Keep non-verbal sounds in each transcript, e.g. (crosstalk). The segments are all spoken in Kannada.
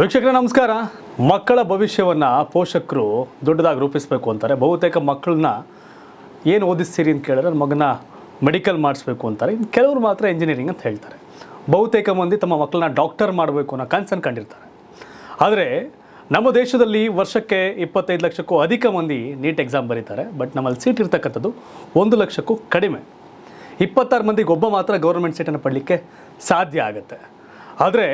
ವೀಕ್ಷಕರ ನಮಸ್ಕಾರ ಮಕ್ಕಳ ಭವಿಷ್ಯವನ್ನು ಪೋಷಕರು ದೊಡ್ಡದಾಗಿ ರೂಪಿಸಬೇಕು ಅಂತಾರೆ ಬಹುತೇಕ ಮಕ್ಕಳನ್ನ ಏನು ಓದಿಸ್ತೀರಿ ಅಂತ ಕೇಳಿದ್ರೆ ಮಗನ ಮೆಡಿಕಲ್ ಮಾಡಿಸ್ಬೇಕು ಅಂತಾರೆ ಇನ್ನು ಕೆಲವರು ಮಾತ್ರ ಇಂಜಿನಿಯರಿಂಗ್ ಅಂತ ಹೇಳ್ತಾರೆ ಬಹುತೇಕ ಮಂದಿ ತಮ್ಮ ಮಕ್ಕಳನ್ನ ಡಾಕ್ಟರ್ ಮಾಡಬೇಕು ಅನ್ನೋ ಕನ್ಸನ್ ಕಂಡಿರ್ತಾರೆ ಆದರೆ ನಮ್ಮ ದೇಶದಲ್ಲಿ ವರ್ಷಕ್ಕೆ ಇಪ್ಪತ್ತೈದು ಲಕ್ಷಕ್ಕೂ ಅಧಿಕ ಮಂದಿ ನೀಟ್ ಎಕ್ಸಾಮ್ ಬರೀತಾರೆ ಬಟ್ ನಮ್ಮಲ್ಲಿ ಸೀಟ್ ಇರ್ತಕ್ಕಂಥದ್ದು ಒಂದು ಲಕ್ಷಕ್ಕೂ ಕಡಿಮೆ ಇಪ್ಪತ್ತಾರು ಮಂದಿಗೆ ಒಬ್ಬ ಮಾತ್ರ ಗೌರ್ಮೆಂಟ್ ಸೀಟನ್ನು ಪಡಲಿಕ್ಕೆ ಸಾಧ್ಯ ಆಗುತ್ತೆ ಆದರೆ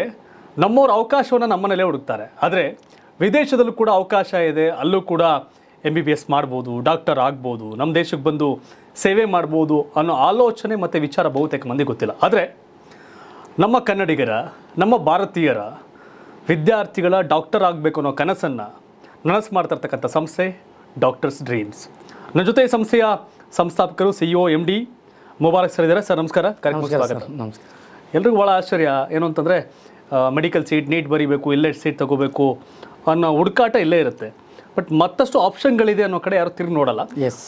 ನಮ್ಮವ್ರ ಅವಕಾಶವನ್ನು ನಮ್ಮನೆಲ್ಲೇ ಹುಡುಕ್ತಾರೆ ಆದರೆ ವಿದೇಶದಲ್ಲೂ ಕೂಡ ಅವಕಾಶ ಇದೆ ಅಲ್ಲೂ ಕೂಡ ಎಮ್ ಬಿ ಬಿ ಎಸ್ ಮಾಡ್ಬೋದು ಡಾಕ್ಟರ್ ಆಗ್ಬೋದು ನಮ್ಮ ದೇಶಕ್ಕೆ ಬಂದು ಸೇವೆ ಮಾಡ್ಬೋದು ಅನ್ನೋ ಆಲೋಚನೆ ಮತ್ತು ವಿಚಾರ ಬಹುತೇಕ ಮಂದಿ ಗೊತ್ತಿಲ್ಲ ಆದರೆ ನಮ್ಮ ಕನ್ನಡಿಗರ ನಮ್ಮ ಭಾರತೀಯರ ವಿದ್ಯಾರ್ಥಿಗಳ ಡಾಕ್ಟರ್ ಆಗಬೇಕು ಅನ್ನೋ ಕನಸನ್ನು ನನಸು ಮಾಡ್ತಿರ್ತಕ್ಕಂಥ ಸಂಸ್ಥೆ ಡಾಕ್ಟರ್ಸ್ ಡ್ರೀಮ್ಸ್ ನನ್ನ ಜೊತೆ ಸಂಸ್ಥೆಯ ಸಂಸ್ಥಾಪಕರು CEO M D Mubarak sir ಇದ್ದಾರೆ ಸರ್ ನಮಸ್ಕಾರ ನಮಸ್ಕಾರ ಎಲ್ರಿಗೂ ಭಾಳ ಆಶ್ಚರ್ಯ ಏನು ಅಂತಂದರೆ ಮೆಡಿಕಲ್ ಸೀಟ್ ನೀಟ್ ಬರೀಬೇಕು ಇಲ್ಲೇ ಸೀಟ್ ತಗೋಬೇಕು ಅನ್ನೋ ಹುಡುಕಾಟ ಇಲ್ಲೇ ಇರುತ್ತೆ ಬಟ್ ಮತ್ತಷ್ಟು ಆಪ್ಷನ್ಗಳಿದೆ ಅನ್ನೋ ಕಡೆ ಯಾರು ತಿರುಗಿ ನೋಡಲ್ಲ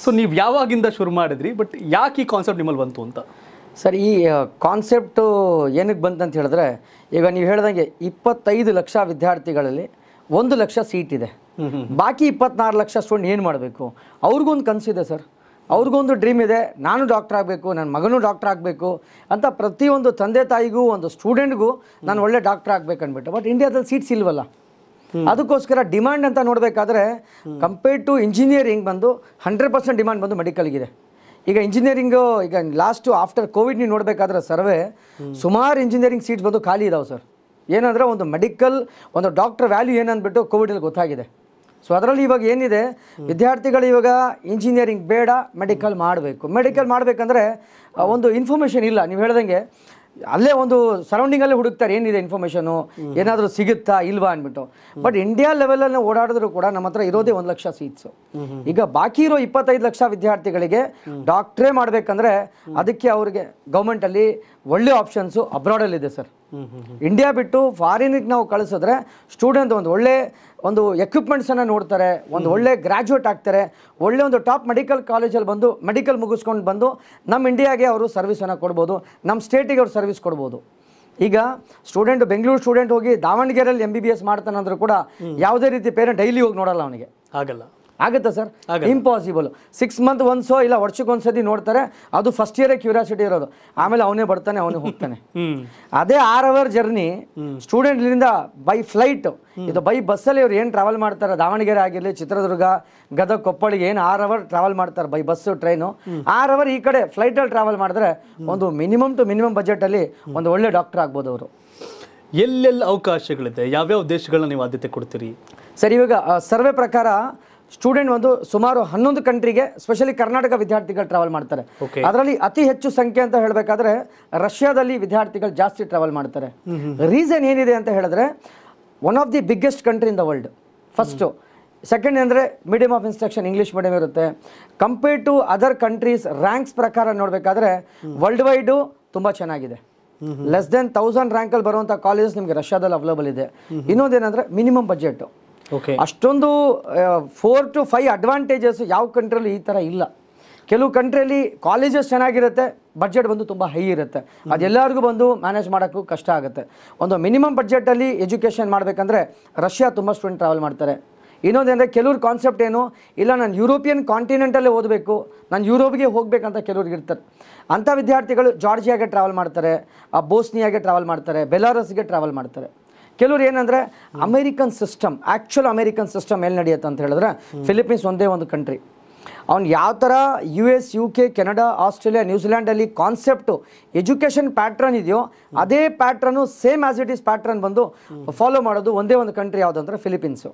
ಸೊ ನೀವು ಯಾವಾಗಿಂದ ಶುರು ಮಾಡಿದ್ರಿ ಬಟ್ ಯಾಕೆ ಈ ಕಾನ್ಸೆಪ್ಟ್ ನಿಮ್ಮಲ್ಲಿ ಬಂತು ಅಂತ ಸರ್ ಈ ಕಾನ್ಸೆಪ್ಟು ಏನಕ್ಕೆ ಬಂತಂತ ಹೇಳಿದ್ರೆ ಈಗ ನೀವು ಹೇಳ್ದಂಗೆ ಇಪ್ಪತ್ತೈದು ಲಕ್ಷ ವಿದ್ಯಾರ್ಥಿಗಳಲ್ಲಿ ಒಂದು ಲಕ್ಷ ಸೀಟ್ ಇದೆ ಬಾಕಿ ಇಪ್ಪತ್ನಾರು ಲಕ್ಷ ಸ್ಟೂಡೆಂಟ್ ಏನು ಮಾಡಬೇಕು ಅವ್ರಿಗೊಂದು ಕನಸಿದೆ ಸರ್ ಅವ್ರಿಗೊಂದು ಡ್ರೀಮ್ ಇದೆ ನಾನು ಡಾಕ್ಟರ್ ಆಗಬೇಕು ನನ್ನ ಮಗನೂ ಡಾಕ್ಟರ್ ಆಗಬೇಕು ಅಂತ ಪ್ರತಿಯೊಂದು ತಂದೆ ತಾಯಿಗೂ ಒಂದು ಸ್ಟೂಡೆಂಟ್ಗೂ ನಾನು ಒಳ್ಳೆ ಡಾಕ್ಟರ್ ಆಗಬೇಕು ಬಟ್ ಇಂಡಿಯಾದಲ್ಲಿ ಸೀಟ್ಸ್ ಇಲ್ವಲ್ಲ ಅದಕ್ಕೋಸ್ಕರ ಡಿಮ್ಯಾಂಡ್ ಅಂತ ನೋಡಬೇಕಾದ್ರೆ ಕಂಪೇರ್ಡ್ ಟು ಇಂಜಿನಿಯರಿಂಗ್ ಬಂದು ಹಂಡ್ರೆಡ್ ಪರ್ಸೆಂಟ್ ಡಿಮ್ಯಾಂಡ್ ಬಂದು ಮೆಡಿಕಲ್ಗಿದೆ ಈಗ ಇಂಜಿನಿಯರಿಂಗು ಈಗ ಲಾಸ್ಟು ಆಫ್ಟರ್ ಕೋವಿಡ್ ನೀವು ನೋಡಬೇಕಾದ್ರೆ ಸರ್ವೆ ಸುಮಾರು ಇಂಜಿನಿಯರಿಂಗ್ ಸೀಟ್ಸ್ ಬಂದು ಖಾಲಿ ಇದಾವೆ ಸರ್ ಏನಂದ್ರೆ ಒಂದು ಮೆಡಿಕಲ್ ಒಂದು ಡಾಕ್ಟರ್ ವ್ಯಾಲ್ಯೂ ಏನಂದ್ಬಿಟ್ಟು ಕೋವಿಡಲ್ಲಿ ಗೊತ್ತಾಗಿದೆ ಸೊ ಅದರಲ್ಲಿ ಇವಾಗ ಏನಿದೆ ವಿದ್ಯಾರ್ಥಿಗಳು ಇವಾಗ ಇಂಜಿನಿಯರಿಂಗ್ ಬೇಡ ಮೆಡಿಕಲ್ ಮಾಡಬೇಕು ಮೆಡಿಕಲ್ ಮಾಡಬೇಕಂದ್ರೆ ಒಂದು ಇನ್ಫಾರ್ಮೇಷನ್ ಇಲ್ಲ ನೀವು ಹೇಳ್ದಂಗೆ ಅಲ್ಲೇ ಒಂದು ಸರೌಂಡಿಂಗಲ್ಲೇ ಹುಡುಕ್ತಾರೆ ಏನಿದೆ ಇನ್ಫಾರ್ಮೇಷನು ಏನಾದರೂ ಸಿಗುತ್ತಾ ಇಲ್ವಾ ಅಂದ್ಬಿಟ್ಟು ಬಟ್ ಇಂಡಿಯಾ ಲೆವೆಲಲ್ಲಿ ಓಡಾಡಿದ್ರು ಕೂಡ ನಮ್ಮ ಹತ್ರ ಇರೋದೇ ಒಂದು ಲಕ್ಷ ಸೀಟ್ಸು ಈಗ ಬಾಕಿ ಇರೋ ಇಪ್ಪತ್ತೈದು ಲಕ್ಷ ವಿದ್ಯಾರ್ಥಿಗಳಿಗೆ ಡಾಕ್ಟ್ರೇ ಮಾಡಬೇಕಂದ್ರೆ ಅದಕ್ಕೆ ಅವ್ರಿಗೆ ಗೌರ್ಮೆಂಟಲ್ಲಿ ಒಳ್ಳೆ ಆಪ್ಷನ್ಸು ಅಬ್ರಾಡಲ್ಲಿದೆ ಸರ್ ಇಂಡಿಯಾ ಬಿಟ್ಟು ಫಾರಿನಿಗೆ ನಾವು ಕಳಿಸಿದ್ರೆ ಸ್ಟೂಡೆಂಟ್ ಒಂದು ಒಳ್ಳೆ ಒಂದು ಎಕ್ವಿಪ್ಮೆಂಟ್ಸನ್ನು ನೋಡ್ತಾರೆ ಒಂದು ಒಳ್ಳೆ ಗ್ರಾಜ್ಯುಯೇಟ್ ಆಗ್ತಾರೆ ಒಳ್ಳೆ ಒಂದು ಟಾಪ್ ಮೆಡಿಕಲ್ ಕಾಲೇಜಲ್ಲಿ ಬಂದು ಮೆಡಿಕಲ್ ಮುಗಿಸ್ಕೊಂಡು ಬಂದು ನಮ್ಮ ಇಂಡಿಯಾಗೆ ಅವರು ಸರ್ವಿಸನ್ನು ಕೊಡ್ಬೋದು ನಮ್ಮ ಸ್ಟೇಟಿಗೆ ಅವರು ಸರ್ವಿಸ್ ಕೊಡ್ಬೋದು ಈಗ ಸ್ಟೂಡೆಂಟ್ ಬೆಂಗಳೂರು ಸ್ಟೂಡೆಂಟ್ ಹೋಗಿ ದಾವಣಗೆರೆಯಲ್ಲಿ ಎಮ್ ಬಿ ಬಿ ಎಸ್ ಮಾಡ್ತಾನೆ ಕೂಡ ಯಾವುದೇ ರೀತಿ ಪೇರೆಂಟ್ ಡೈಲಿ ಹೋಗಿ ನೋಡಲ್ಲ ಅವನಿಗೆ ಆಗಲ್ಲ ಆಗುತ್ತಾ ಸರ್ ಇಂಪಾಸಿಬಲ್ ಸಿಕ್ಸ್ ಮಂತ್ ಒಂದ್ಸೋ ಇಲ್ಲ ವರ್ಷಕ್ಕೆ ಒಂದ್ಸತಿ ನೋಡ್ತಾರೆ ಅದು ಫಸ್ಟ್ ಇಯರೇ ಕ್ಯೂರಿಯಾಸಿಟಿ ಇರೋದು ಆಮೇಲೆ ಅವನೇ ಬರ್ತಾನೆ ಅವನೇ ಹೋಗ್ತಾನೆ (laughs) ಅದೇ ಆರ್ ಅವರ್ ಜರ್ನಿ ಸ್ಟೂಡೆಂಟ್ಲಿಂದ ಬೈ ಫ್ಲೈಟ್ ಇದು ಬೈ ಬಸ್ಸಲ್ಲಿ ಇವ್ರು ಏನು ಟ್ರಾವೆಲ್ ಮಾಡ್ತಾರೆ ದಾವಣಗೆರೆ ಆಗಿರಲಿ ಚಿತ್ರದುರ್ಗ ಗದಗ ಕೊಪ್ಪಳಿಗೆ ಏನು ಆರ್ ಅವರ್ ಟ್ರಾವೆಲ್ ಮಾಡ್ತಾರೆ by bus train or our ಈ ಕಡೆ ಫ್ಲೈಟಲ್ಲಿ ಟ್ರಾವೆಲ್ ಮಾಡಿದ್ರೆ ಒಂದು ಮಿನಿಮಮ್ ಟು ಮಿನಿಮಮ್ ಬಜೆಟಲ್ಲಿ ಒಂದು ಒಳ್ಳೆ ಡಾಕ್ಟರ್ ಆಗ್ಬೋದು ಅವರು ಎಲ್ಲೆಲ್ಲಿ ಅವಕಾಶಗಳಿದೆ ಯಾವ್ಯಾವ ದೇಶಗಳನ್ನ ನೀವು ಆದ್ಯತೆ ಕೊಡ್ತೀರಿ ಸರ್ ಇವಾಗ ಸರ್ವೆ ಪ್ರಕಾರ ಸ್ಟೂಡೆಂಟ್ ಒಂದು ಸುಮಾರು ಹನ್ನೊಂದು ಕಂಟ್ರಿಗೆ ಸ್ಪೆಷಲಿ ಕರ್ನಾಟಕ ವಿದ್ಯಾರ್ಥಿಗಳು ಟ್ರಾವೆಲ್ ಮಾಡ್ತಾರೆ ಅದರಲ್ಲಿ ಅತಿ ಹೆಚ್ಚು ಸಂಖ್ಯೆ ಅಂತ ಹೇಳಬೇಕಾದ್ರೆ ರಷ್ಯಾದಲ್ಲಿ ವಿದ್ಯಾರ್ಥಿಗಳು ಜಾಸ್ತಿ ಟ್ರಾವೆಲ್ ಮಾಡ್ತಾರೆ ರೀಸನ್ ಏನಿದೆ ಅಂತ ಹೇಳಿದ್ರೆ one of the biggest country in the world first second ಅಂದರೆ medium of instruction English medium ಇರುತ್ತೆ compare to other countries ranks ಪ್ರಕಾರ ನೋಡಬೇಕಾದ್ರೆ ವರ್ಲ್ಡ್ ವೈಡು ತುಂಬ ಚೆನ್ನಾಗಿದೆ ಲೆಸ್ ದೆನ್ ತೌಸಂಡ್ ರ್ಯಾಂಕಲ್ಲಿ ಬರುವಂಥ ಕಾಲೇಜಸ್ ನಿಮಗೆ ರಷ್ಯಾದಲ್ಲಿ ಅವೈಲೇಬಲ್ ಇದೆ ಇನ್ನೊಂದೇನಂದರೆ ಮಿನಿಮಮ್ ಬಜೆಟ್ ಅಷ್ಟೊಂದು ಫೋರ್ ಟು ಫೈವ್ ಅಡ್ವಾಂಟೇಜಸ್ ಯಾವ ಕಂಟ್ರಿಯಲ್ಲಿ ಈ ಥರ ಇಲ್ಲ ಕೆಲವು ಕಂಟ್ರಿಯಲ್ಲಿ ಕಾಲೇಜಸ್ ಚೆನ್ನಾಗಿರುತ್ತೆ ಬಡ್ಜೆಟ್ ಬಂದು ತುಂಬ ಹೈ ಇರುತ್ತೆ ಅದೆಲ್ಲರಿಗೂ ಬಂದು ಮ್ಯಾನೇಜ್ ಮಾಡೋಕ್ಕೂ ಕಷ್ಟ ಆಗುತ್ತೆ ಒಂದು ಮಿನಿಮಮ್ ಬಡ್ಜೆಟಲ್ಲಿ ಎಜುಕೇಷನ್ ಮಾಡಬೇಕಂದ್ರೆ ರಷ್ಯಾ ತುಂಬ ಸ್ಟೂಡೆಂಟ್ ಟ್ರಾವೆಲ್ ಮಾಡ್ತಾರೆ ಅಂದರೆ ಕೆಲವ್ರ ಕಾನ್ಸೆಪ್ಟ್ ಏನು ಇಲ್ಲ ನಾನು ಯುರೋಪಿಯನ್ ಕಾಂಟಿನೆಂಟಲ್ಲೇ ಓದಬೇಕು ನಾನು ಯುರೋಪ್ಗೆ ಹೋಗಬೇಕಂತ ಕೆಲವ್ರಿಗೆ ಇರ್ತಾರೆ ಅಂಥ ವಿದ್ಯಾರ್ಥಿಗಳು ಜಾರ್ಜಿಯಾಗೆ ಟ್ರಾವೆಲ್ ಮಾಡ್ತಾರೆ ಬೋಸ್ನಿಯಾಗೆ ಟ್ರಾವೆಲ್ ಮಾಡ್ತಾರೆ ಬೆಲಾರಸ್ಗೆ ಟ್ರಾವೆಲ್ ಮಾಡ್ತಾರೆ ಕೆಲವರು ಏನಂದರೆ American system actual American system ಎಲ್ಲಿ ನಡೆಯುತ್ತೆ ಅಂತ ಹೇಳಿದ್ರೆ ಫಿಲಿಪೀನ್ಸ್ ಒಂದೇ ಒಂದು ಕಂಟ್ರಿ ಅವ್ನು ಯಾವ ಥರ U S U K Canada Australia ನ್ಯೂಜಿಲ್ಯಾಂಡಲ್ಲಿ ಕಾನ್ಸೆಪ್ಟು ಎಜುಕೇಷನ್ ಪ್ಯಾಟ್ರನ್ ಇದೆಯೋ ಅದೇ pattern same as it is pattern ಬಂದು ಫಾಲೋ ಮಾಡೋದು ಒಂದೇ ಒಂದು ಕಂಟ್ರಿ ಅಂದರೆ Philippines